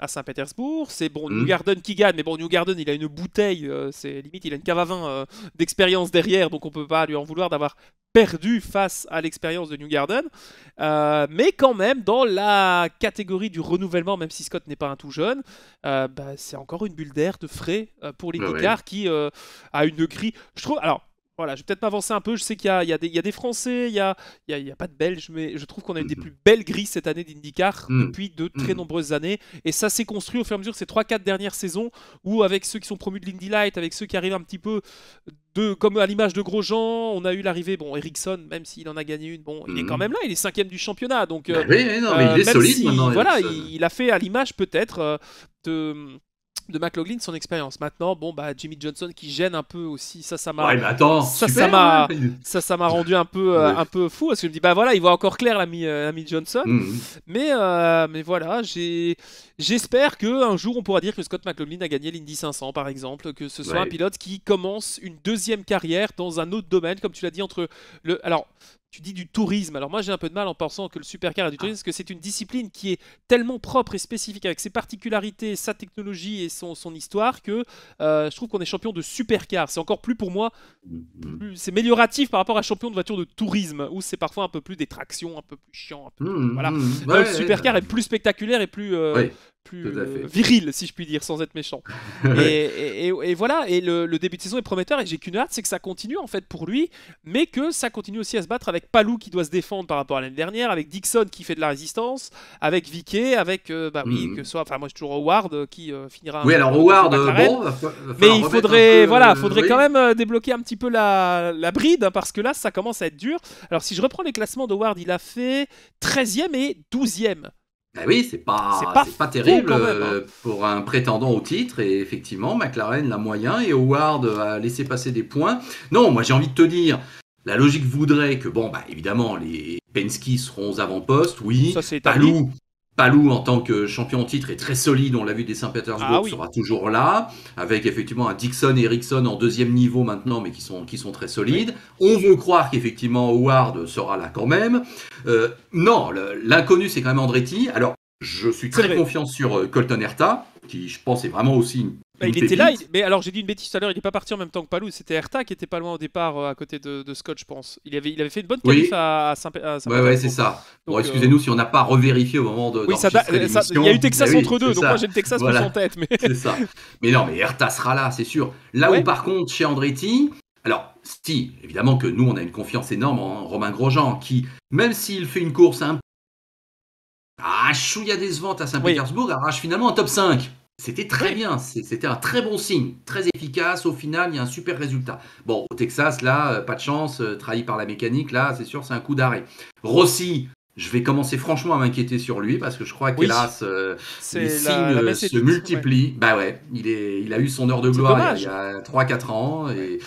Saint-Pétersbourg. C'est bon, hmm. Garden qui gagne, mais bon, New Garden, il a une bouteille, c'est limite, il a une cave à vin d'expérience derrière, donc on peut pas lui en vouloir d'avoir perdu face à l'expérience de New Garden. Euh, mais quand même, dans la catégorie du renouvellement, même si Scott n'est pas un tout jeune, euh, bah, c'est encore une bulle d'air de frais euh, pour les bah ouais. qui a une grille. Je trouve. Alors, voilà, je vais peut-être m'avancer un peu. Je sais qu'il y, a des Français, il n'y a, pas de Belges, mais je trouve qu'on a une des mhm. plus belles grilles cette année d'IndyCar mhm. depuis de très mhm. nombreuses années. Et ça s'est construit au fur et à mesure ces 3-4 dernières saisons où, avec ceux qui sont promus de l'Indy Light, avec ceux qui arrivent un petit peu de, comme à l'image de Grosjean, on a eu l'arrivée, bon, Ericsson, même s'il en a gagné une, bon, il est quand même là, il est cinquième du championnat. Donc, bah euh, oui, il euh, solide Voilà, il, a fait à l'image peut-être euh, de de McLaughlin, son expérience. Maintenant, bon, bah, Jimmy Johnson qui gêne un peu aussi. Ça, ça m'a. Hein, ça, ça m'a, rendu un peu, euh, un peu fou parce que je me dis, bah voilà, il voit encore clair l'ami, euh, Johnson. Mm, mm. Mais, euh, mais voilà, j'ai, j'espère que un jour on pourra dire que Scott McLaughlin a gagné l'Indy 500 par exemple, que ce soit un pilote qui commence une deuxième carrière dans un autre domaine, comme tu l'as dit entre le. Alors, tu dis du tourisme. Alors moi j'ai un peu de mal en pensant que le supercar est du tourisme, parce que c'est une discipline qui est tellement propre et spécifique avec ses particularités, sa technologie et son, histoire, que euh, je trouve qu'on est champion de supercar. C'est encore plus pour moi, c'est amélioratif par rapport à champion de voiture de tourisme, où c'est parfois un peu plus des tractions, un peu plus chiant. Un peu mmh, voilà. Mmh, mmh. le supercar est plus spectaculaire et plus... Euh, plus euh, viril, si je puis dire, sans être méchant. et, voilà, et le, début de saison est prometteur, et j'ai qu'une hâte, c'est que ça continue en fait pour lui, mais que ça continue aussi à se battre avec Palou qui doit se défendre par rapport à l'année dernière, avec Dixon qui fait de la résistance, avec Vicky, avec, euh, bah oui, mhm. que soit, enfin moi je toujours Howard euh, qui finira. Oui, alors Howard, mais il faudrait, voilà, faudrait quand même débloquer un petit peu la, bride, hein, parce que là ça commence à être dur. Alors si je reprends les classements de Howard, il a fait 13e et 12e. Ben oui, c'est pas, terrible hein. euh, pour un prétendant au titre. Et effectivement, McLaren l'a moyen et Howard a laissé passer des points. Non, moi j'ai envie de te dire, la logique voudrait que, bon, bah évidemment, les Pensky seront aux avant-postes, oui. Ça, Palou, Palou en tant que champion titre est très solide, on l'a vu des Saint-Pétersbourg, ah sera toujours là, avec effectivement un Dixon et Erickson en deuxième niveau maintenant, mais qui sont, qui sont très solides. On veut croire qu'effectivement Howard sera là quand même. Euh, non, l'inconnu c'est quand même Andretti. Alors je suis très, confiant sur euh, Colton Herta, qui je pense est vraiment aussi bah, il était là, mais alors j'ai dit une bêtise tout à l'heure, il n'est pas parti en même temps que Palou, c'était Erta qui était pas loin au départ euh, à côté de, Scott, je pense. Il avait, fait une bonne qualif à, saint, pétersbourg Ouais, c'est ça. bon, excusez-nous euh, si on n'a pas revérifié au moment de. Oui, ça, euh, il y a eu Texas entre deux, donc moi j'ai le Texas pour son tête. Mais... C'est ça. Mais non, mais Erta sera là, c'est sûr. Là où par contre, chez Andretti, alors si, évidemment que nous on a une confiance énorme en Romain Grosjean qui, même s'il fait une course un ah, chouïa décevante à Saint-Pétersbourg, arrache finalement un top 5. C'était très bien, c'était un très bon signe, très efficace. Au final, il y a un super résultat. Bon, au Texas, là, euh, pas de chance, euh, trahi par la mécanique, là, c'est sûr, c'est un coup d'arrêt. Rossi, je vais commencer franchement à m'inquiéter sur lui parce que je crois qu'hélas, là, euh, les signes se multiplient. Ben Bah ouais, il, a eu son heure de gloire il y a, 3-4 ans. Et,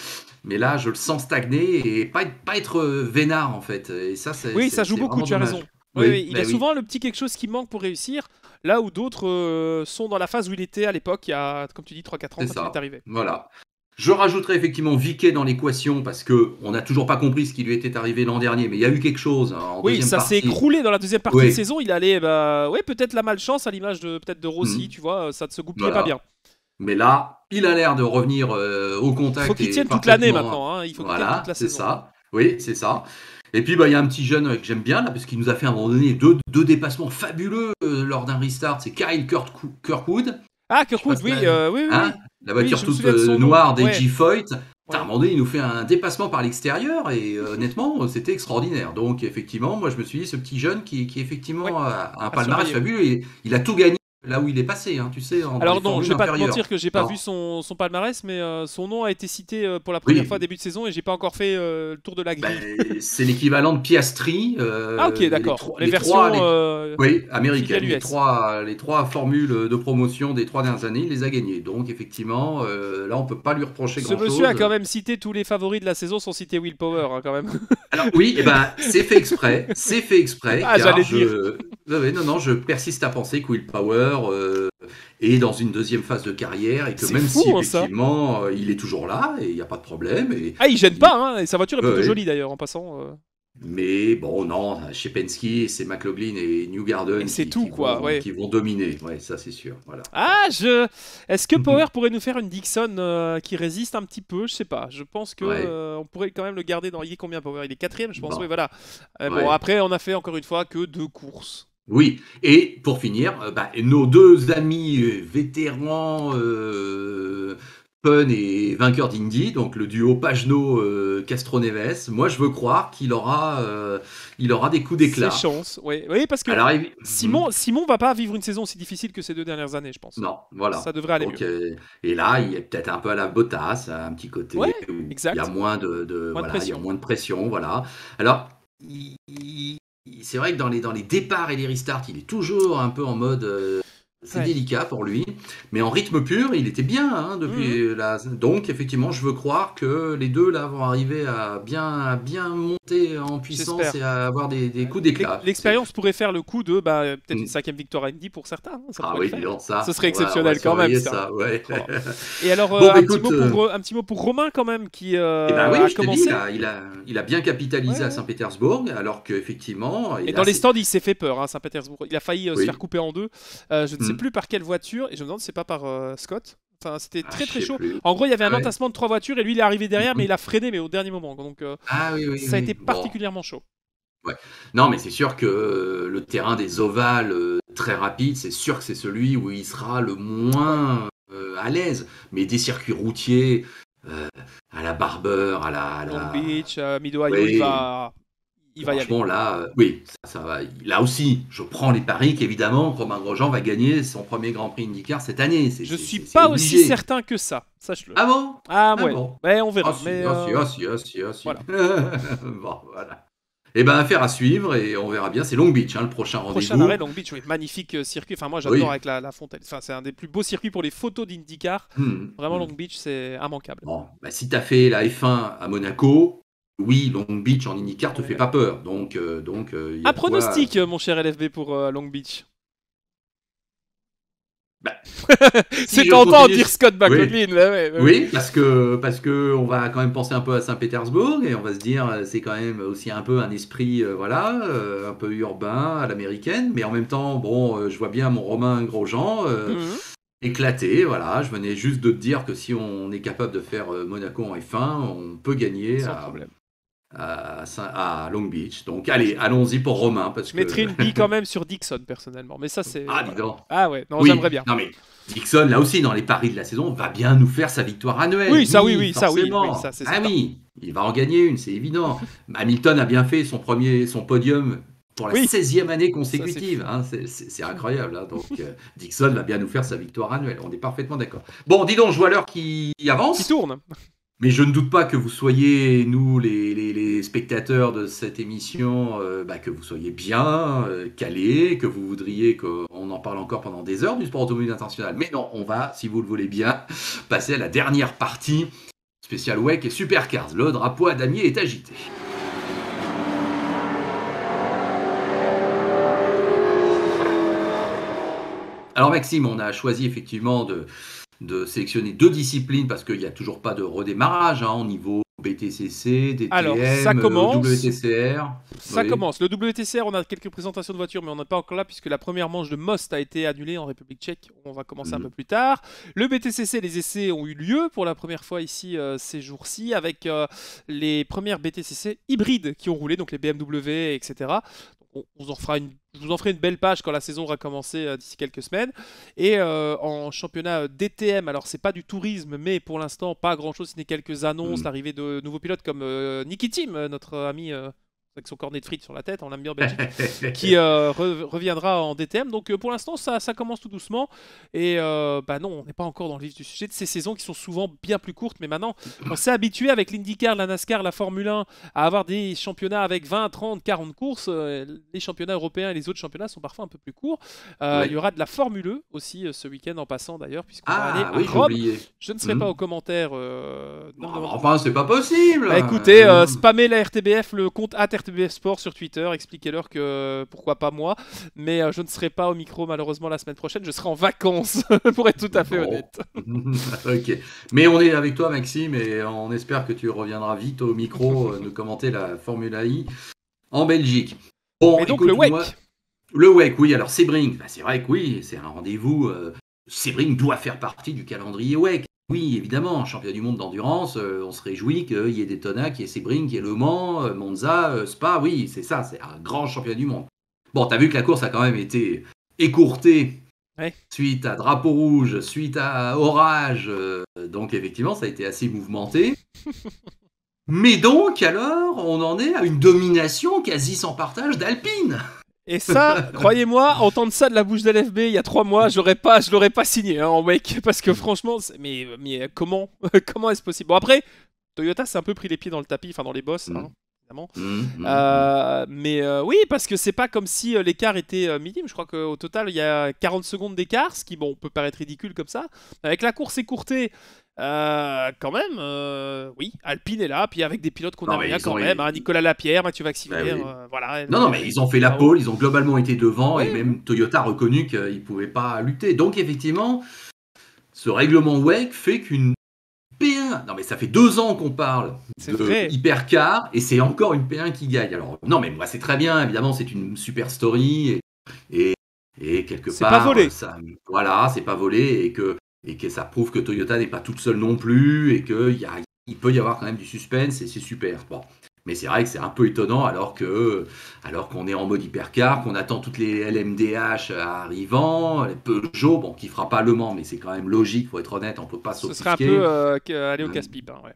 mais là, je le sens stagner et pas, pas être vénard en fait. Et ça, oui, ça joue beaucoup, tu as raison. il y bah a souvent le petit quelque chose qui manque pour réussir là où d'autres euh, sont dans la phase où il était à l'époque, il y a, comme tu dis, 3-4 ans, quand ça. il est arrivé. Voilà. Je rajouterai effectivement Viquet dans l'équation parce que on n'a toujours pas compris ce qui lui était arrivé l'an dernier, mais il y a eu quelque chose. Hein, en oui, ça s'est écroulé dans la deuxième partie de saison. Il allait, bah, ouais, peut-être la malchance à l'image de peut-être de Rossi, hmm. tu vois, ça ne se goupillait pas bien. Mais là, il a l'air de revenir euh, au contact. Hein. Hein. il faut qu'il tienne toute l'année maintenant. Il faut qu'il tienne toute la saison. C'est ça. Oui, c'est ça. Et puis, bah, il y a un petit jeune euh, que j'aime bien, là, parce qu'il nous a fait à un moment donné deux, dépassements fabuleux euh, lors d'un restart. C'est Kyle Kirkwood. Ah, Kirkwood, euh, oui, oui, hein oui, La voiture toute noire des G-Foyt. À un moment donné, il nous fait un dépassement par l'extérieur et honnêtement, c'était extraordinaire. Donc, effectivement, moi, je me suis dit, ce petit jeune qui, qui effectivement, a un palmarès fabuleux, il, a tout gagné là où il est passé, hein, tu sais. Alors non, je vais pas te mentir que j'ai pas vu son, palmarès, mais euh, son nom a été cité euh, pour la première fois début de saison et j'ai pas encore fait euh, le tour de la bah, grille. c'est l'équivalent de Piastri. ah ok, d'accord. Les, trois, oui, américaines. Les trois, formules de promotion des trois dernières années, il les a gagnées. Donc effectivement, là on peut pas lui reprocher grand-chose. Ce monsieur a quand même cité tous les favoris de la saison sans citer Will Power hein, quand même. Alors oui, eh ben, c'est fait exprès, c'est fait exprès. Ah j'allais je... Non, non, je persiste à penser que Will Power euh, est dans une deuxième phase de carrière et que même si hein, effectivement euh, il est toujours là et il n'y a pas de problème. Et, ah, il gêne pas, hein, et sa voiture est plutôt jolie d'ailleurs en passant. Euh. Mais bon, non, chez Penske, c'est McLaughlin et New Garden qui, tout, quoi, vont, qui vont dominer. Ouais, ça c'est sûr. Voilà. Ah, est-ce que mhm. Power pourrait nous faire une Dixon qui résiste un petit peu Je sais pas. Je pense que on pourrait quand même le garder dans. Il est combien Power Il est quatrième, je pense. Bah. Oui, voilà. bon, après, on a fait encore une fois que deux courses. Oui, et pour finir, euh, bah, nos deux amis euh, vétérans, Pun euh, et vainqueur d'Indy, donc le duo Pagno castro Castroneves, moi je veux croire qu'il aura, aura des coups d'éclat. C'est chances, oui. oui, parce que Alors, Simon, mhm. ne va pas vivre une saison aussi difficile que ces deux dernières années, je pense. Non, voilà. Ça devrait aller mieux. et là, il est peut-être un peu à la botasse, un petit côté il y a moins de, pression. a moins de pression, voilà. Alors, il, c'est vrai que dans les, dans les départs et les restarts, il est toujours un peu en mode. Euh, c'est délicat pour lui, mais en rythme pur, il était bien hein, depuis mhm. Donc effectivement, je veux croire que les deux là vont arriver à bien, bien monter en puissance et à avoir des, des coups d'éclat. L'expérience pourrait faire le coup de bah, peut-être une mm. cinquième victoire à pour certains. Hein, ah Ce serait exceptionnel quand même. Et alors, euh, bah, un, petit pour, euh, mot pour, Romain quand même qui euh, eh ben a commencé. il, a, il, a, bien capitalisé à Saint-Pétersbourg, alors qu'effectivement. Et dans les stands, il s'est fait peur. Hein, Saint-Pétersbourg, il a failli se faire couper en deux. je ne sais plus par quelle voiture, et je me demande c'est pas par euh, Scott. Enfin, c'était ah, très très chaud. En gros, il y avait un entassement de trois voitures et lui il est arrivé derrière, mais il a freiné mais au dernier moment. Donc euh, ah ça a été particulièrement chaud. Ouais. Non, mais c'est sûr que euh, le terrain des ovales très rapide, c'est sûr que c'est celui où il sera le moins à l'aise. Mais des circuits routiers, à la Barber, à la. Beach, il il va là, euh, oui, ça, va. Là aussi, je prends les paris qu'évidemment, Romain Grosjean va gagner son premier Grand Prix IndyCar cette année. Je ne suis pas aussi certain que ça, sache-le. Ah bon Ah, ah Bon. Ben, on verra. mais, si, si, si, bon, voilà. Eh ben, affaire à suivre et on verra bien. C'est Long Beach, hein, le prochain rendez-vous. Prochain Long Beach, magnifique euh, circuit. Enfin, moi, j'adore avec la, fontaine. c'est un des plus beaux circuits pour les photos d'IndyCar. Hmm, Vraiment, hmm. Long Beach, c'est immanquable. Bon, bah, si fait la F1 à Monaco, oui, Long Beach en IndyCar te fait pas peur. Donc, euh, donc. Euh, un pronostic, euh, mon cher LFB pour Long Beach. Bah. c'est tentant de dire Scott McLaughlin. Oui. parce que parce que on va quand même penser un peu à Saint-Pétersbourg et on va se dire c'est quand même aussi un peu un esprit voilà un peu urbain à l'américaine, mais en même temps bon je vois bien mon Romain Grosjean. Mhm. éclaté. Voilà, je venais juste de te dire que si on est capable de faire Monaco en F1, on peut gagner. problème à, Long Beach. Donc allez, allons-y pour Romain. Parce que... une quand même sur Dixon personnellement. Mais ça, c'est. Ah, dis Ah ouais, non, j'aimerais bien. Non, mais Dixon, là aussi, dans les paris de la saison, va bien nous faire sa victoire annuelle. Oui, ça, oui, oui, ça, oui, ça, c'est Ah oui, il va en gagner une, c'est évident. Hamilton a bien fait son premier, son podium pour la 16e année consécutive. Hein, c'est incroyable. Hein. Donc, euh, Dixon va bien nous faire sa victoire annuelle. On est parfaitement d'accord. Bon, dis donc, je vois l'heure qui avance. Qui tourne. Mais je ne doute pas que vous soyez, nous, les, spectateurs de cette émission, euh, bah, que vous soyez bien euh, calés, que vous voudriez qu'on en parle encore pendant des heures du sport automobile international. Mais non, on va, si vous le voulez bien, passer à la dernière partie spéciale WEC et Supercars. Le drapeau à damier est agité. Alors Maxime, on a choisi effectivement de, de sélectionner deux disciplines parce qu'il n'y a toujours pas de redémarrage hein, au niveau BTCC, DTM, Alors, ça euh, commence. WTCR. Ça commence. Le WTCR, on a quelques présentations de voitures, mais on n'est pas encore là puisque la première manche de Most a été annulée en République tchèque. On va commencer un mm. peu plus tard. Le BTCC, les essais ont eu lieu pour la première fois ici euh, ces jours-ci avec euh, les premières BTCC hybrides qui ont roulé, donc les BMW, etc on, en fera une, je vous en ferai une belle page quand la saison aura commencé euh, d'ici quelques semaines. Et euh, en championnat euh, DTM, alors c'est pas du tourisme, mais pour l'instant pas grand chose, ce n'est quelques annonces, mm. l'arrivée de nouveaux pilotes comme Nikki Team, notre ami avec son cornet de frites sur la tête, on l'a mis en Belgique, qui euh, reviendra en DTM. Donc euh, pour l'instant, ça, commence tout doucement. Et euh, bah non, on n'est pas encore dans le vif du sujet de ces saisons qui sont souvent bien plus courtes. Mais maintenant, on s'est habitué avec l'IndyCar, la NASCAR, la Formule 1 à avoir des championnats avec 20, 30, 40 courses. les championnats européens et les autres championnats sont parfois un peu plus courts. Il y aura de la Formule E aussi ce week-end en passant d'ailleurs, puisque va ah, aller Je ne serai pas hmm. aux commentaires. Non, non, ah, enfin, c'est pas possible. Bah, écoutez, hmm. spammer la RTBF, le compte ATR BF Sport sur Twitter, expliquez-leur que euh, pourquoi pas moi. Mais euh, je ne serai pas au micro malheureusement la semaine prochaine, je serai en vacances, pour être tout à fait honnête. ok. Mais on est avec toi Maxime et on espère que tu reviendras vite au micro euh, de commenter la Formule I en Belgique. et donc le WEC Le WEC, oui. Alors Sebring, bah, c'est vrai que oui, c'est un rendez-vous. Sebring doit faire partie du calendrier WEC. Oui, évidemment, champion du monde d'endurance, euh, on se réjouit qu'il y ait Daytona, qu'il y ait Sebring, qu'il y ait Le Mans, euh, Monza, euh, Spa, oui, c'est ça, c'est un grand champion du monde. Bon, t'as vu que la course a quand même été écourtée suite à drapeau rouge, suite à orage, donc effectivement, ça a été assez mouvementé. Mais donc, alors, on en est à une domination quasi sans partage d'Alpine et ça, croyez-moi, entendre ça de la bouche de l'FB il y a trois mois, j'aurais pas, je l'aurais pas signé hein, en mec, parce que franchement, mais, mais comment, comment est-ce possible Bon après, Toyota s'est un peu pris les pieds dans le tapis, enfin dans les bosses, mm. hein, évidemment. Mm, mm, euh, mais euh, oui, parce que c'est pas comme si euh, l'écart était minime. Je crois qu'au total, il y a 40 secondes d'écart, ce qui bon peut paraître ridicule comme ça. Avec la course écourtée euh, quand même, euh, oui, Alpine est là, puis avec des pilotes qu'on a bien quand même, hein, Nicolas Lapierre, Mathieu Vaxivier, bah euh, voilà. Non, non, mais ils ont fait la ah pole, ils ont globalement été devant, et même Toyota a reconnu qu'ils ne pouvaient pas lutter. Donc effectivement, ce règlement WEC fait qu'une P1, non mais ça fait deux ans qu'on parle de vrai. hypercar, et c'est encore une P1 qui gagne. Alors non, mais moi c'est très bien, évidemment, c'est une super story, et, et, quelque part... voilà, c'est pas volé, et que et que ça prouve que Toyota n'est pas toute seule non plus et qu'il il peut y avoir quand même du suspense et c'est super. Bon. Mais c'est vrai que c'est un peu étonnant alors que alors qu'on est en mode hypercar, qu'on attend toutes les LMDH arrivant, Peugeot, bon, qui fera pas Le Mans, mais c'est quand même logique, faut être honnête, on peut pas s'offusquer. Ce serait un peu euh, aller au euh, casse-pipe. Hein, ouais.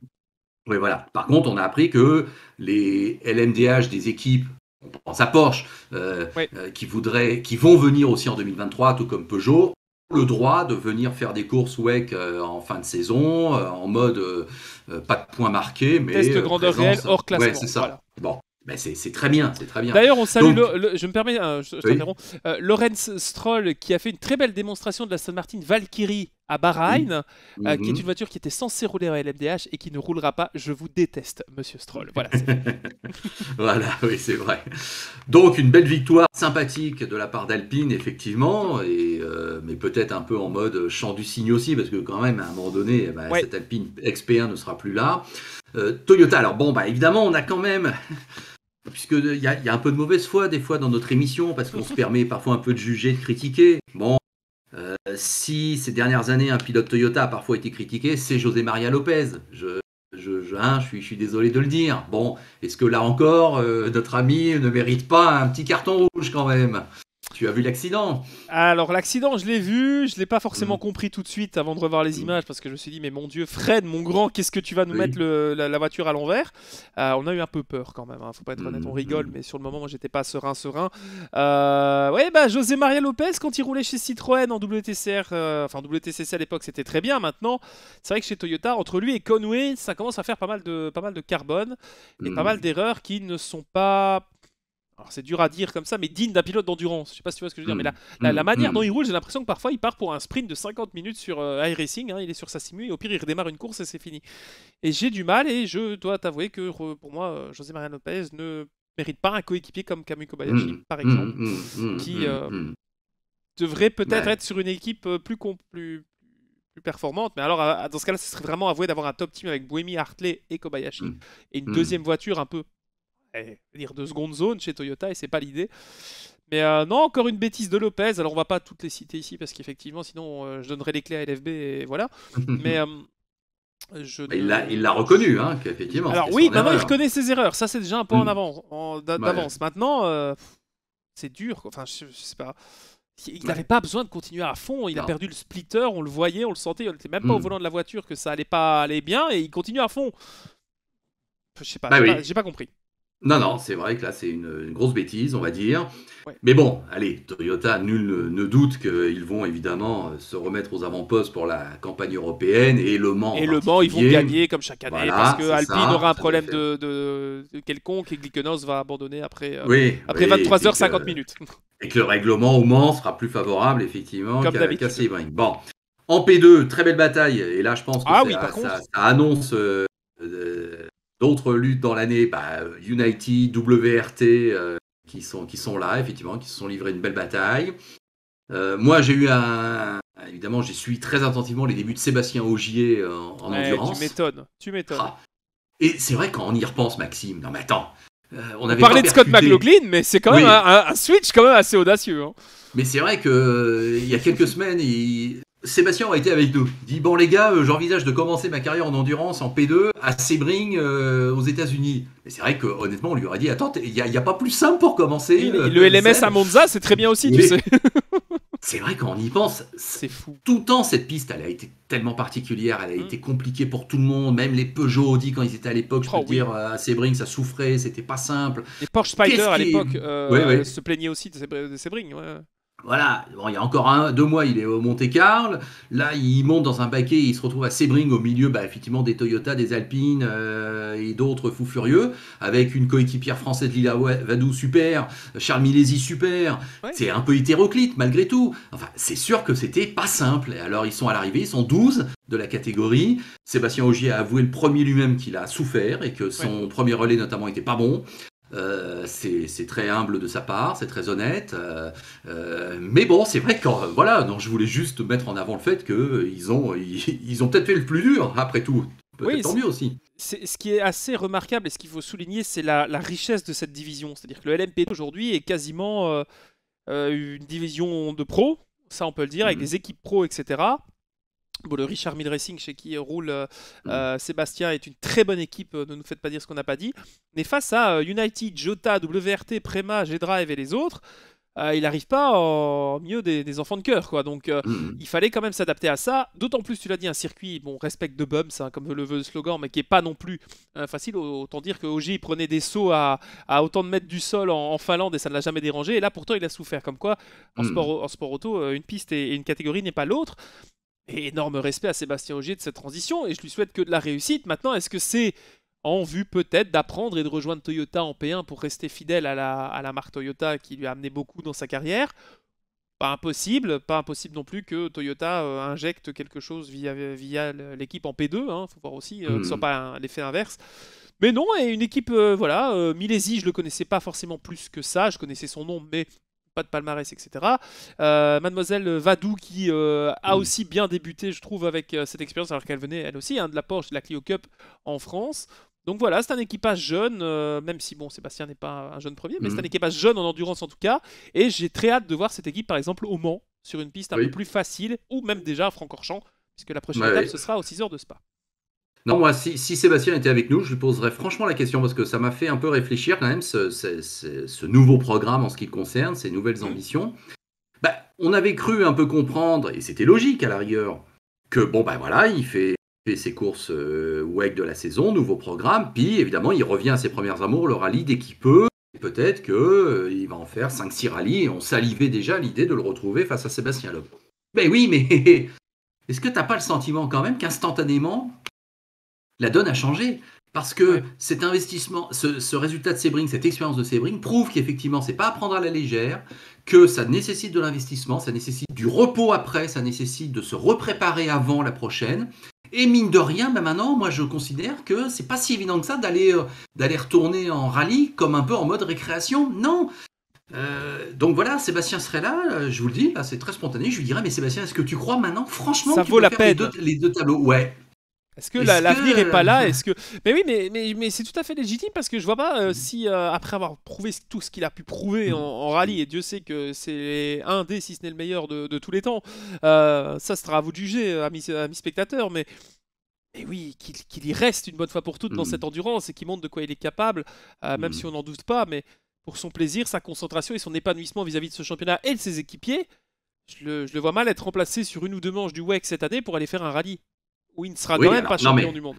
Oui, voilà. Par contre, on a appris que les LMDH des équipes, on pense à Porsche, euh, qui, voudraient, qui vont venir aussi en 2023, tout comme Peugeot, le droit de venir faire des courses WEC euh, en fin de saison, euh, en mode euh, pas de points marqués, mais. Test grandeur réelle hors classement. c'est Bon. mais c'est très bien, c'est très bien. D'ailleurs, on salue, je me permets, hein, je, Lorenz Stroll qui a fait une très belle démonstration de la saint Martin Valkyrie à Bahreïn, mm. qui est mm-hmm. une voiture qui était censée rouler en LMDH et qui ne roulera pas. Je vous déteste, monsieur Stroll. Voilà, voilà oui, c'est vrai. Donc, une belle victoire sympathique de la part d'Alpine, effectivement, et euh, mais peut-être un peu en mode chant du signe aussi, parce que quand même, à un moment donné, eh ben, cette Alpine XP1 ne sera plus là. Euh, Toyota, alors bon, bah, évidemment, on a quand même... Puisqu'il y, y, a un peu de mauvaise foi des fois dans notre émission, parce qu'on se permet parfois un peu de juger, de critiquer. Bon, euh, si ces dernières années un pilote Toyota a parfois été critiqué, c'est José Maria Lopez. Je, hein, je, suis, désolé de le dire. Bon, est-ce que là encore, notre ami ne mérite pas un petit carton rouge quand même tu as vu l'accident Alors l'accident, je l'ai vu, je ne l'ai pas forcément mhm. compris tout de suite avant de revoir les mhm. images parce que je me suis dit mais mon Dieu, Fred, mon grand, qu'est-ce que tu vas nous mettre la, voiture à l'envers euh, On a eu un peu peur quand même. Hein. Faut pas être honnête, on mhm. rigole, mais sur le moment, moi, j'étais pas serein, serein. Euh, ouais, bah José Maria Lopez quand il roulait chez Citroën en WTCR, euh, enfin WTCC à l'époque, c'était très bien. Maintenant, c'est vrai que chez Toyota, entre lui et Conway, ça commence à faire pas mal de pas mal de carbone et pas mal d'erreurs qui ne sont pas c'est dur à dire comme ça, mais digne d'un pilote d'endurance. Je sais pas si tu vois ce que je veux dire, mais mm. la, mm. manière mm. dont il roule, j'ai l'impression que parfois il part pour un sprint de 50 minutes sur euh, iRacing, hein. il est sur sa simu, et au pire il redémarre une course et c'est fini. Et j'ai du mal, et je dois t'avouer que pour moi, euh, José mariano Lopez ne mérite pas un coéquipier comme Camus Kobayashi, par exemple, qui euh, devrait peut-être être sur une équipe plus, plus, plus performante. Mais alors, dans ce cas-là, ce serait vraiment avoué d'avoir un top team avec Buemi, Hartley et Kobayashi. Et une deuxième voiture un peu dire eh, de seconde zone chez Toyota et c'est pas l'idée. Mais euh, non, encore une bêtise de Lopez. Alors on va pas toutes les citer ici parce qu'effectivement, sinon euh, je donnerais les clés à LFB et voilà. Mais euh, bah, il l'a reconnu, hein, Alors oui, maintenant il reconnaît ses erreurs. Ça, c'est déjà un peu en hmm. avant En, d'avance. Maintenant, c'est dur. Enfin, je, sais pas. Il n'avait pas besoin de continuer à fond. Il a perdu le splitter. On le voyait, on le sentait. Il était même pas au hmm. volant de la voiture que ça allait pas aller bien et il continue à fond. Je sais pas. Bah j'ai pas compris. Non, non, c'est vrai que là, c'est une, grosse bêtise, on va dire. Mais bon, allez, Toyota, nul ne, doute doute qu'ils vont évidemment euh, se remettre aux avant-postes pour la campagne européenne et Le Mans. Et Le Mans, ils vont gagner comme chaque année, parce que Alpine aura un problème de, quelconque et Glickenhaus va abandonner après, euh, oui, après 23h50 minutes. Et que le règlement au Mans sera plus favorable, effectivement, qu'à qu Bon. En P2, très belle bataille. Et là, je pense que ah oui, ça, annonce euh, D'autres luttes dans l'année, bah, United, WRT, euh, qui, sont, qui sont là, effectivement, qui se sont livrés une belle bataille. Euh, moi, j'ai eu un. Évidemment, j'ai suivi très attentivement les débuts de Sébastien Augier euh, en, endurance. Tu m'étonnes, tu m'étonnes. Ah. Et c'est vrai, quand on y repense, Maxime, non mais attends, on, avait parlé de Scott McLaughlin, mais c'est quand même un, switch quand même assez audacieux. Hein. Mais c'est vrai que il y a quelques semaines, il, Sébastien a été avec nous. Il dit Bon, les gars, euh, j'envisage de commencer ma carrière en endurance en P2 à Sebring euh, aux États-Unis. Mais c'est vrai que honnêtement, on lui aurait dit Attends, il n'y a, pas plus simple pour commencer. Euh, le LMS à Monza, c'est très bien aussi, tu sais. c'est vrai qu'on y pense. C'est fou. Tout le temps, cette piste, elle a été tellement particulière, elle a hmm. été compliquée pour tout le monde. Même les Peugeot Audi, quand ils étaient à l'époque, je peux oh, dire, à Sebring, ça souffrait, c'était pas simple. Les Porsche Spider à l'époque se plaignaient aussi de Sebring. Voilà, bon, il y a encore un, deux mois, il est au Monte-Carlo. Là, il monte dans un paquet, il se retrouve à Sebring au milieu, bah, effectivement, des Toyota, des Alpines euh, et d'autres fous furieux, avec une coéquipière française, Lila Vadou, super, Charles Milesi super. C'est un peu hétéroclite, malgré tout. Enfin, c'est sûr que c'était pas simple. Alors, ils sont à l'arrivée, ils sont 12 de la catégorie. Sébastien Ogier a avoué le premier lui-même qu'il a souffert et que son premier relais, notamment, était pas bon. Euh, c'est très humble de sa part, c'est très honnête. Euh, euh, mais bon, c'est vrai que voilà, non, je voulais juste mettre en avant le fait qu'ils ont, ils, ont peut-être fait le plus dur, après tout. Oui, tant mieux aussi. Ce qui est assez remarquable et ce qu'il faut souligner, c'est la, richesse de cette division. C'est-à-dire que le LMP aujourd'hui est quasiment une division de pro, ça on peut le dire, avec mmh. des équipes pro, etc le Richard Mill Racing, chez qui roule euh, mm. euh, Sébastien, est une très bonne équipe, euh, ne nous faites pas dire ce qu'on n'a pas dit. Mais face à United, Jota, WRT, Prema, G-Drive et les autres, il n'arrive pas au mieux des, enfants de cœur. Quoi. Donc mm. il fallait quand même s'adapter à ça. D'autant plus, tu l'as dit, un circuit, bon, respect de bums, hein, comme le veut le slogan, mais qui n'est pas non plus facile. Autant dire que OG prenait des sauts à, autant de mètres du sol en, Finlande et ça ne l'a jamais dérangé. Et là, pourtant, il a souffert. Comme quoi, en, mm. sport, auto, une piste et une catégorie n'est pas l'autre. Et énorme respect à Sébastien Ogier de cette transition et je lui souhaite que de la réussite. Maintenant, est-ce que c'est en vue peut-être d'apprendre et de rejoindre Toyota en P1 pour rester fidèle à la, marque Toyota qui lui a amené beaucoup dans sa carrière pas impossible, pas impossible non plus que Toyota euh, injecte quelque chose via, via l'équipe en P2. Il hein. faut voir aussi euh, que ce soit hmm. pas l'effet inverse. Mais non, et une équipe, euh, voilà, Milesi, je le connaissais pas forcément plus que ça. Je connaissais son nom, mais pas de palmarès, etc. Euh, Mademoiselle Vadou qui euh, a aussi bien débuté, je trouve, avec euh, cette expérience, alors qu'elle venait elle aussi hein, de la Porsche, de la Clio Cup en France. Donc voilà, c'est un équipage jeune, même si bon, Sébastien n'est pas un jeune premier, mais c'est un mhm. équipage jeune en endurance en tout cas. Et j'ai très hâte de voir cette équipe, par exemple, au Mans, sur une piste un peu plus facile, ou même déjà à Francorchamps, puisque la prochaine étape, ce sera aux 6 heures de Spa. Non, moi, si, Sébastien était avec nous, je lui poserais franchement la question parce que ça m'a fait un peu réfléchir quand même, ce, nouveau programme en ce qui concerne, ces nouvelles ambitions. Bah, on avait cru un peu comprendre, et c'était logique à la rigueur, que bon, bah voilà, il fait, ses courses euh, de la saison, nouveau programme, puis évidemment, il revient à ses premières amours, le rallye dès qu'il peut. Peut-être qu'il euh, va en faire 5-6 rallyes et on salivait déjà l'idée de le retrouver face à Sébastien Loeb. Ben oui, mais est-ce que t'as pas le sentiment quand même qu'instantanément, la donne a changé. Parce que cet investissement, ce, résultat de Sebring, cette expérience de Sebring, prouve qu'effectivement, c'est pas à prendre à la légère, que ça nécessite de l'investissement, ça nécessite du repos après, ça nécessite de se repréparer avant la prochaine. Et mine de rien, bah maintenant, moi je considère que c'est pas si évident que ça d'aller euh, d'aller retourner en rallye comme un peu en mode récréation. Non. Euh, donc voilà, Sébastien serait là. Euh, je vous le dis, ben, c'est très spontané. Je lui dirais, mais Sébastien, est-ce que tu crois maintenant, franchement, ça vaut la peine les deux, les deux tableaux Ouais, est-ce que l'avenir n'est est pas là Est-ce que Mais oui, mais, mais, c'est tout à fait légitime parce que je vois pas euh, mm. si euh, après avoir prouvé tout ce qu'il a pu prouver mm. en, rallye et Dieu sait que c'est un des si ce n'est le meilleur de, tous les temps. Euh, ça sera à vous de juger, amis, spectateurs, mais et oui, qu'il y reste une bonne fois pour toutes dans mm. cette endurance et qu'il montre de quoi il est capable, même si on n'en doute pas, mais pour son plaisir, sa concentration et son épanouissement vis-à-vis de ce championnat et de ses équipiers, je le, je le vois mal être remplacé sur une ou deux manches du WEC cette année pour aller faire un rallye où il sera quand même pas champion du monde.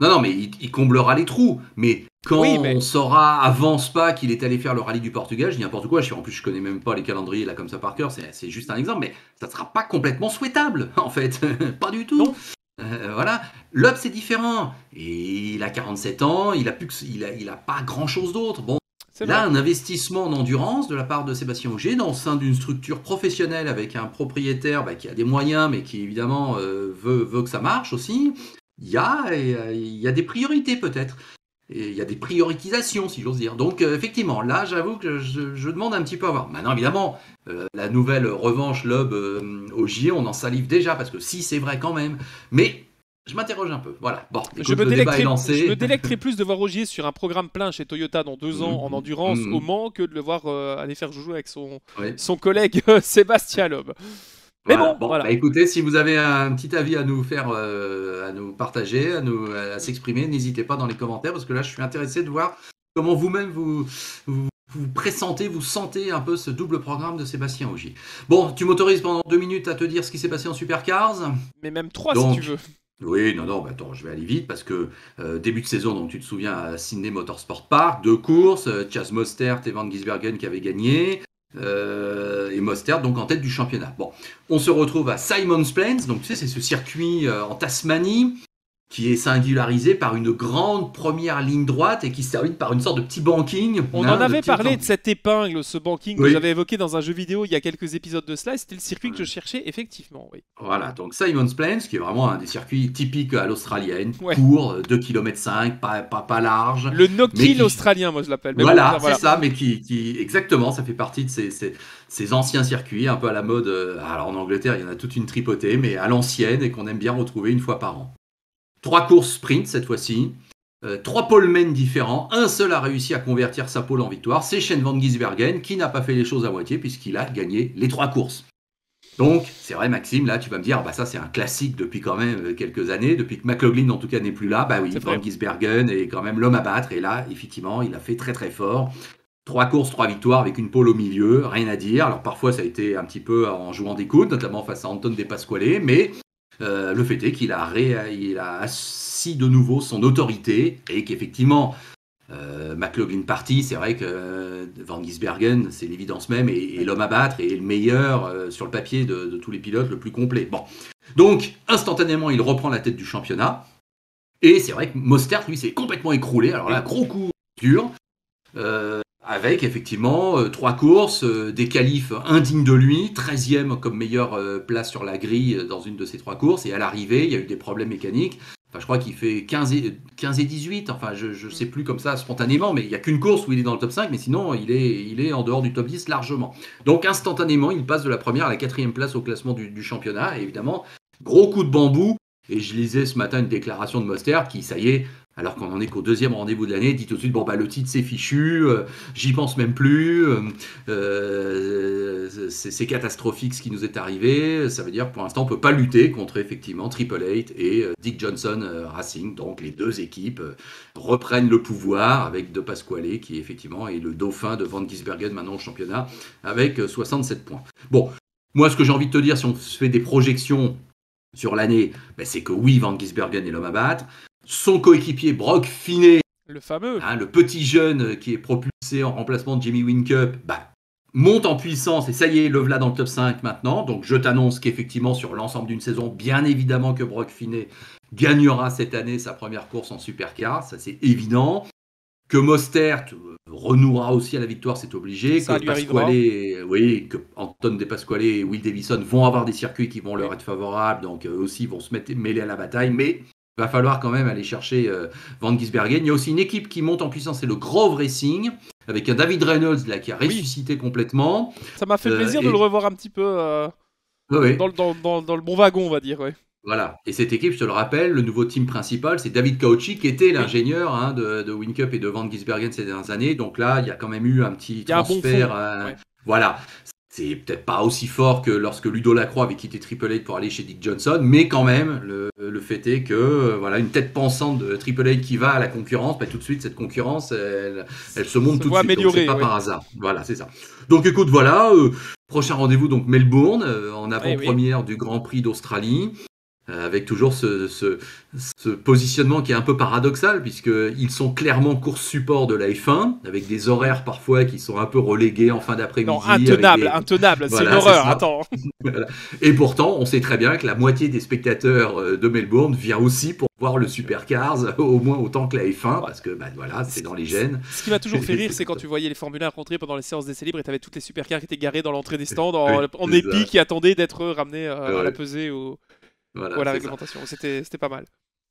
Non, non, mais il, comblera les trous. Mais quand on saura avance pas qu'il est allé faire le rallye du Portugal, je dis n'importe quoi. Je, en plus, je connais même pas les calendriers là comme ça par cœur. C'est juste un exemple, mais ça ne sera pas complètement souhaitable en fait, pas du tout. Euh, voilà, l'up c'est différent. Et il a 47 ans, il a, plus que, il a, il a pas grand chose d'autre. Bon, Là, un investissement en endurance de la part de Sébastien Augier, dans le sein d'une structure professionnelle avec un propriétaire bah, qui a des moyens mais qui évidemment euh, veut, que ça marche aussi. Euh, il y a, des priorités peut-être. Et il y a des prioritisations, si j'ose dire. Donc, euh, effectivement, là, j'avoue que je, demande un petit peu à voir. Maintenant, évidemment, la nouvelle revanche loeb au on en salive déjà, parce que si, c'est vrai quand même. Mais je m'interroge un peu. Voilà. Bon, je, me je, délecterai plus de voir Rogier sur un programme plein chez Toyota dans deux ans en mm-hmm. endurance mm-hmm. au Mans que de le voir euh, aller faire joujou avec son, son collègue euh, Sébastien Loeb. Mais bon, bon bah, écoutez, si vous avez un petit avis à nous faire, euh, à nous partager, à nous à s'exprimer, n'hésitez pas dans les commentaires parce que là, je suis intéressé de voir comment vous-même vous, vous vous pressentez, vous sentez un peu ce double programme de Sébastien Ogier. Bon, tu m'autorises pendant deux minutes à te dire ce qui s'est passé en Supercars. Mais même trois si tu veux. Oui, non, non, bah, attends, je vais aller vite parce que euh, début de saison, donc tu te souviens à Sydney Motorsport Park, deux courses, euh, Chas Mostert et Van Gisbergen qui avaient gagné, euh, et Mostert donc en tête du championnat. Bon, on se retrouve à Simon's Plains, donc tu sais, c'est ce circuit euh, en Tasmanie qui est singularisé par une grande première ligne droite et qui se termine par une sorte de petit banking. On hein, en avait parlé de cette épingle, ce banking que j'avais évoqué dans un jeu vidéo il y a quelques épisodes de cela, c'était le circuit que je cherchais effectivement. Voilà, donc Simon's Plains, qui est vraiment un des circuits typiques à l'australienne, court, 2 km 5, pas, pas, large. Le no australien, moi je l'appelle. Voilà, c'est ça, mais qui, exactement, ça fait partie de ces, ces, anciens circuits, un peu à la mode, euh, alors en Angleterre il y en a toute une tripotée, mais à l'ancienne et qu'on aime bien retrouver une fois par an. Trois courses sprint cette fois-ci. Euh, trois pôles polemen différents. Un seul a réussi à convertir sa pole en victoire. C'est Shane Van Gisbergen qui n'a pas fait les choses à moitié puisqu'il a gagné les trois courses. Donc, c'est vrai, Maxime, là, tu vas me dire, bah, ça, c'est un classique depuis quand même euh, quelques années, depuis que McLaughlin, en tout cas, n'est plus là. Bah oui, Van Gisbergen est quand même l'homme à battre. Et là, effectivement, il a fait très, très fort. Trois courses, trois victoires avec une pole au milieu, rien à dire. Alors, parfois, ça a été un petit peu en jouant des coudes, notamment face à Anton De Pasquale, mais euh, le fait est qu'il a, assis de nouveau son autorité et qu'effectivement, euh, McLaughlin party, c'est vrai que euh, Van Gisbergen, c'est l'évidence même, est, l'homme à battre et le meilleur sur le papier de, de, tous les pilotes, le plus complet. Bon. Donc, instantanément, il reprend la tête du championnat. Et c'est vrai que Mostert, lui, s'est complètement écroulé. Alors là, gros coup dur. Avec effectivement euh, trois courses, euh, des qualifs indignes de lui, 13e comme meilleure euh, place sur la grille dans une de ces trois courses, et à l'arrivée, il y a eu des problèmes mécaniques. Enfin, je crois qu'il fait 15 et, 15 et 18, enfin je ne mm. sais plus comme ça spontanément, mais il n'y a qu'une course où il est dans le top 5, mais sinon il est, il est en dehors du top 10 largement. Donc instantanément, il passe de la première à la quatrième place au classement du, du championnat, et évidemment, gros coup de bambou. Et je lisais ce matin une déclaration de Mostert qui, ça y est, alors qu'on en est qu'au deuxième rendez-vous de l'année, dit tout de suite, bon bah le titre c'est fichu, euh, j'y pense même plus, euh, euh, c'est catastrophique ce qui nous est arrivé, ça veut dire pour l'instant on ne peut pas lutter contre effectivement Triple Eight et Dick Johnson Racing, donc les deux équipes reprennent le pouvoir avec De Pasquale qui effectivement est le dauphin de Van Gisbergen maintenant au championnat avec 67 points. Bon, moi ce que j'ai envie de te dire si on se fait des projections sur l'année, ben, c'est que oui, Van Gisbergen est l'homme à battre son coéquipier Brock Finney, le fameux, hein, le petit jeune qui est propulsé en remplacement de Jimmy Winkup, bah, monte en puissance et ça y est, le voilà dans le top 5 maintenant. Donc je t'annonce qu'effectivement sur l'ensemble d'une saison, bien évidemment que Brock Finney gagnera cette année sa première course en supercar, ça c'est évident. Que Mostert euh, renouera aussi à la victoire, c'est obligé. que Pasquale, oui, que Anton De Pasquale et Will Davison vont avoir des circuits qui vont leur être favorables, donc eux aussi vont se mettre, mêler à la bataille. Mais va falloir quand même aller chercher euh, Van Gisbergen. Il y a aussi une équipe qui monte en puissance, c'est le Grove Racing, avec un David Reynolds là, qui a ressuscité complètement. Ça m'a fait euh, plaisir de le revoir un petit peu euh, dans, le bon wagon, on va dire. Voilà. Et cette équipe, je te le rappelle, le nouveau team principal, c'est David Cauchy, qui était l'ingénieur hein, de, de Wincup et de Van Gisbergen ces dernières années. Donc là, il y a quand même eu un petit transfert. Voilà, c'est peut-être pas aussi fort que lorsque Ludo Lacroix avait quitté Triple H pour aller chez Dick Johnson, mais quand même, le, le fait est que euh, voilà une tête pensante de Triple H qui va à la concurrence, bah, tout de suite cette concurrence, elle, se monte tout de suite, donc c'est pas par hasard. Voilà, c'est ça. Donc écoute, voilà, euh, prochain rendez-vous donc Melbourne euh, en avant-première du Grand Prix d'Australie. Euh, avec toujours ce, ce, positionnement qui est un peu paradoxal, puisqu'ils sont clairement course support de la F1, avec des horaires parfois qui sont un peu relégués en fin d'après-midi. Intenable, intenable, c'est une horreur, attends. Et pourtant, on sait très bien que la moitié des spectateurs euh, de Melbourne vient aussi pour voir le Supercars, au moins autant que la F1, parce que bah, voilà, c'est dans les gènes. Ce qui m'a toujours fait rire, c'est quand tu voyais les formulaires pendant les séances des libres et tu avais toutes les Supercars qui étaient garées dans l'entrée des stands en, épi qui attendaient d'être ramenés à, euh, à la pesée. Au... Voilà, la réglementation. C'était pas mal.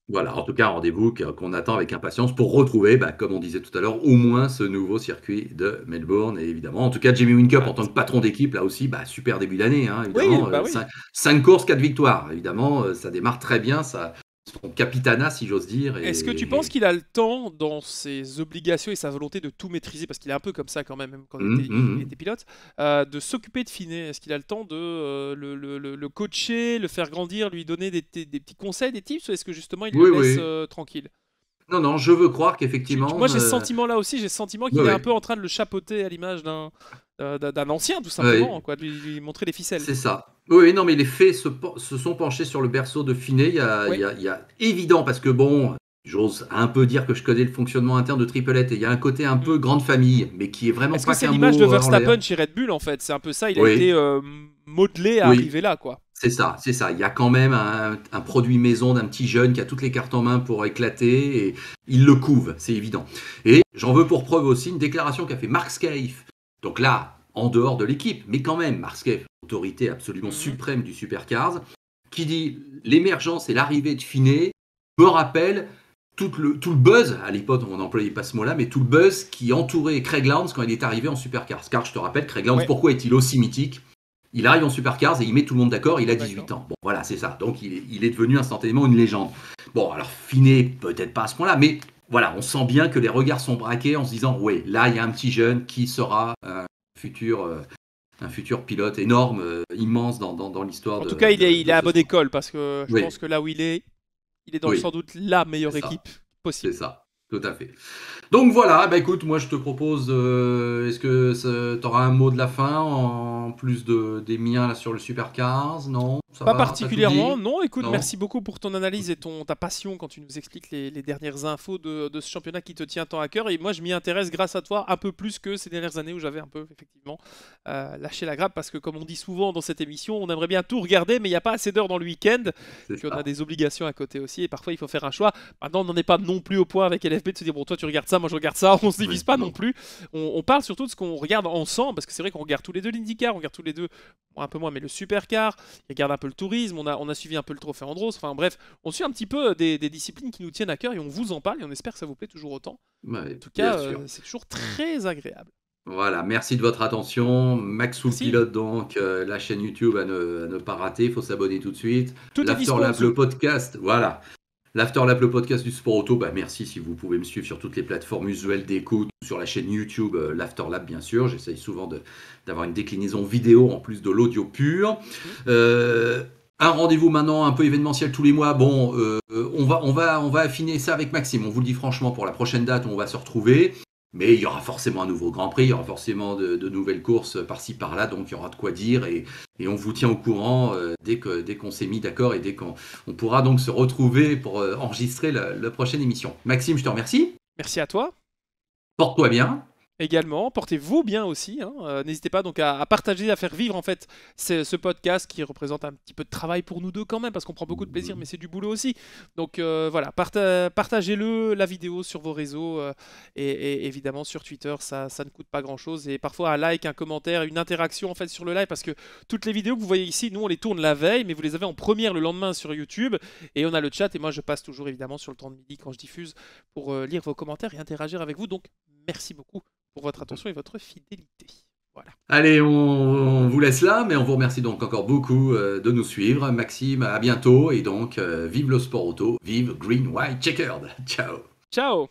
Voilà, en tout cas, rendez-vous qu'on attend avec impatience pour retrouver, bah, comme on disait tout à l'heure, au moins ce nouveau circuit de Melbourne. Et évidemment, en tout cas, Jimmy Winkup, en tant que patron d'équipe, là aussi, bah, super début d'année. Hein, bah euh, cinq, courses, quatre victoires. Évidemment, euh, ça démarre très bien. Ça, son capitana, si j'ose dire. Est-ce que tu penses qu'il a le temps dans ses obligations et sa volonté de tout maîtriser, parce qu'il est un peu comme ça quand même, quand il, mm, mm, mm. était, pilote, euh, de s'occuper de Finet Est-ce qu'il a le temps de euh, le, coacher, le faire grandir, lui donner des, petits conseils, des tips, ou est-ce que justement il le laisse euh, tranquille non, non, je veux croire qu'effectivement. Moi, j'ai ce sentiment là aussi, j'ai ce sentiment qu'il est un peu en train de le chapeauter à l'image d'un euh, d'un ancien, tout simplement, quoi, de lui, montrer les ficelles. C'est ça. Oui, non, mais les faits se, sont penchés sur le berceau de Finet. Il y a, évident, parce que bon, j'ose un peu dire que je connais le fonctionnement interne de Triplette, et il y a un côté un peu mm. grande famille, mais qui est vraiment Est-ce que c'est l'image de euh, Verstappen chez Red Bull, en fait C'est un peu ça, il a été euh, modelé à arriver là, quoi. C'est ça, c'est ça. Il y a quand même un, produit maison d'un petit jeune qui a toutes les cartes en main pour éclater et il le couve, c'est évident. Et j'en veux pour preuve aussi une déclaration qu'a fait Mark Scaife donc là, en dehors de l'équipe, mais quand même, Marskev, autorité absolument mhm. suprême du Supercars, qui dit l'émergence et l'arrivée de Finé, me rappelle tout le, tout le buzz, à l'époque on n'employait pas ce mot-là, mais tout le buzz qui entourait Craig Lowndes quand il est arrivé en Supercars. Car je te rappelle, Craig Lowndes, pourquoi est-il aussi mythique Il arrive en Supercars et il met tout le monde d'accord, il a 18 ans. Bon voilà, c'est ça. Donc il, est devenu instantanément une légende. Bon, alors Finé, peut-être pas à ce point-là, mais voilà, on sent bien que les regards sont braqués en se disant, oui, là, il y a un petit jeune qui sera euh, un futur, euh, un futur pilote énorme, euh, immense dans, dans, l'histoire. En tout cas, il est, il est à bonne école parce que je pense que là où il est, il est dans sans doute la meilleure équipe possible. C'est ça. Tout à fait. Donc voilà, bah écoute, moi je te propose, est-ce que tu auras un mot de la fin en plus de, des miens sur le Supercars Non pas particulièrement, non. Écoute, merci beaucoup pour ton analyse et ton, ta passion quand tu nous expliques les, dernières infos de, de, ce championnat qui te tient tant à cœur. Et moi, je m'y intéresse grâce à toi un peu plus que ces dernières années où j'avais un peu, effectivement, euh, lâché la grappe. Parce que, comme on dit souvent dans cette émission, on aimerait bien tout regarder, mais il n'y a pas assez d'heures dans le week-end. Puis on a des obligations à côté aussi. Et parfois, il faut faire un choix. Maintenant, on n'en est pas non plus au point avec LFB de se dire bon, toi, tu regardes ça, moi, je regarde ça. On ne se divise pas non, plus. On, parle surtout de ce qu'on regarde ensemble. Parce que c'est vrai qu'on regarde tous les deux l'IndyCar, on regarde tous les deux, un peu moins, mais le Supercar. Il regarde un le tourisme, on a, on a suivi un peu le trophée Andros, enfin bref, on suit un petit peu des, disciplines qui nous tiennent à cœur et on vous en parle et on espère que ça vous plaît toujours autant. Bah, en tout cas, euh, c'est toujours très agréable. Voilà, merci de votre attention. max Pilote, donc, euh, la chaîne YouTube à ne, pas rater, il faut s'abonner tout de suite. Tout est le podcast, voilà. L'Afterlap, le podcast du sport auto, bah merci si vous pouvez me suivre sur toutes les plateformes usuelles d'écoute, sur la chaîne YouTube, l'Afterlab euh, l'Afterlap bien sûr. J'essaye souvent d'avoir une déclinaison vidéo en plus de l'audio pur. Euh, un rendez-vous maintenant un peu événementiel tous les mois. Bon, euh, on, va, on, va, on va affiner ça avec Maxime. On vous le dit franchement pour la prochaine date où on va se retrouver. Mais il y aura forcément un nouveau Grand Prix, il y aura forcément de, nouvelles courses par-ci par-là, donc il y aura de quoi dire et, on vous tient au courant euh, dès que dès qu'on s'est mis d'accord et dès qu'on on pourra donc se retrouver pour euh, enregistrer la, la prochaine émission. Maxime, je te remercie. Merci à toi. Porte-toi bien également. Portez-vous bien aussi. Hein. Euh, n'hésitez pas donc à, partager, à faire vivre en fait ce podcast qui représente un petit peu de travail pour nous deux quand même parce qu'on prend beaucoup de plaisir, mmh. mais c'est du boulot aussi. Donc euh, voilà, partagez-le la vidéo sur vos réseaux euh, et, évidemment sur Twitter, ça, ne coûte pas grand-chose et parfois un like, un commentaire, une interaction en fait sur le live parce que toutes les vidéos que vous voyez ici, nous on les tourne la veille, mais vous les avez en première le lendemain sur YouTube et on a le chat et moi je passe toujours évidemment sur le temps de midi quand je diffuse pour lire vos commentaires et interagir avec vous. Donc merci beaucoup pour votre attention et votre fidélité. Voilà. Allez, on, vous laisse là, mais on vous remercie donc encore beaucoup euh, de nous suivre. Maxime, à bientôt. Et donc, euh, vive le sport auto, vive Green White Checkered. Ciao. Ciao.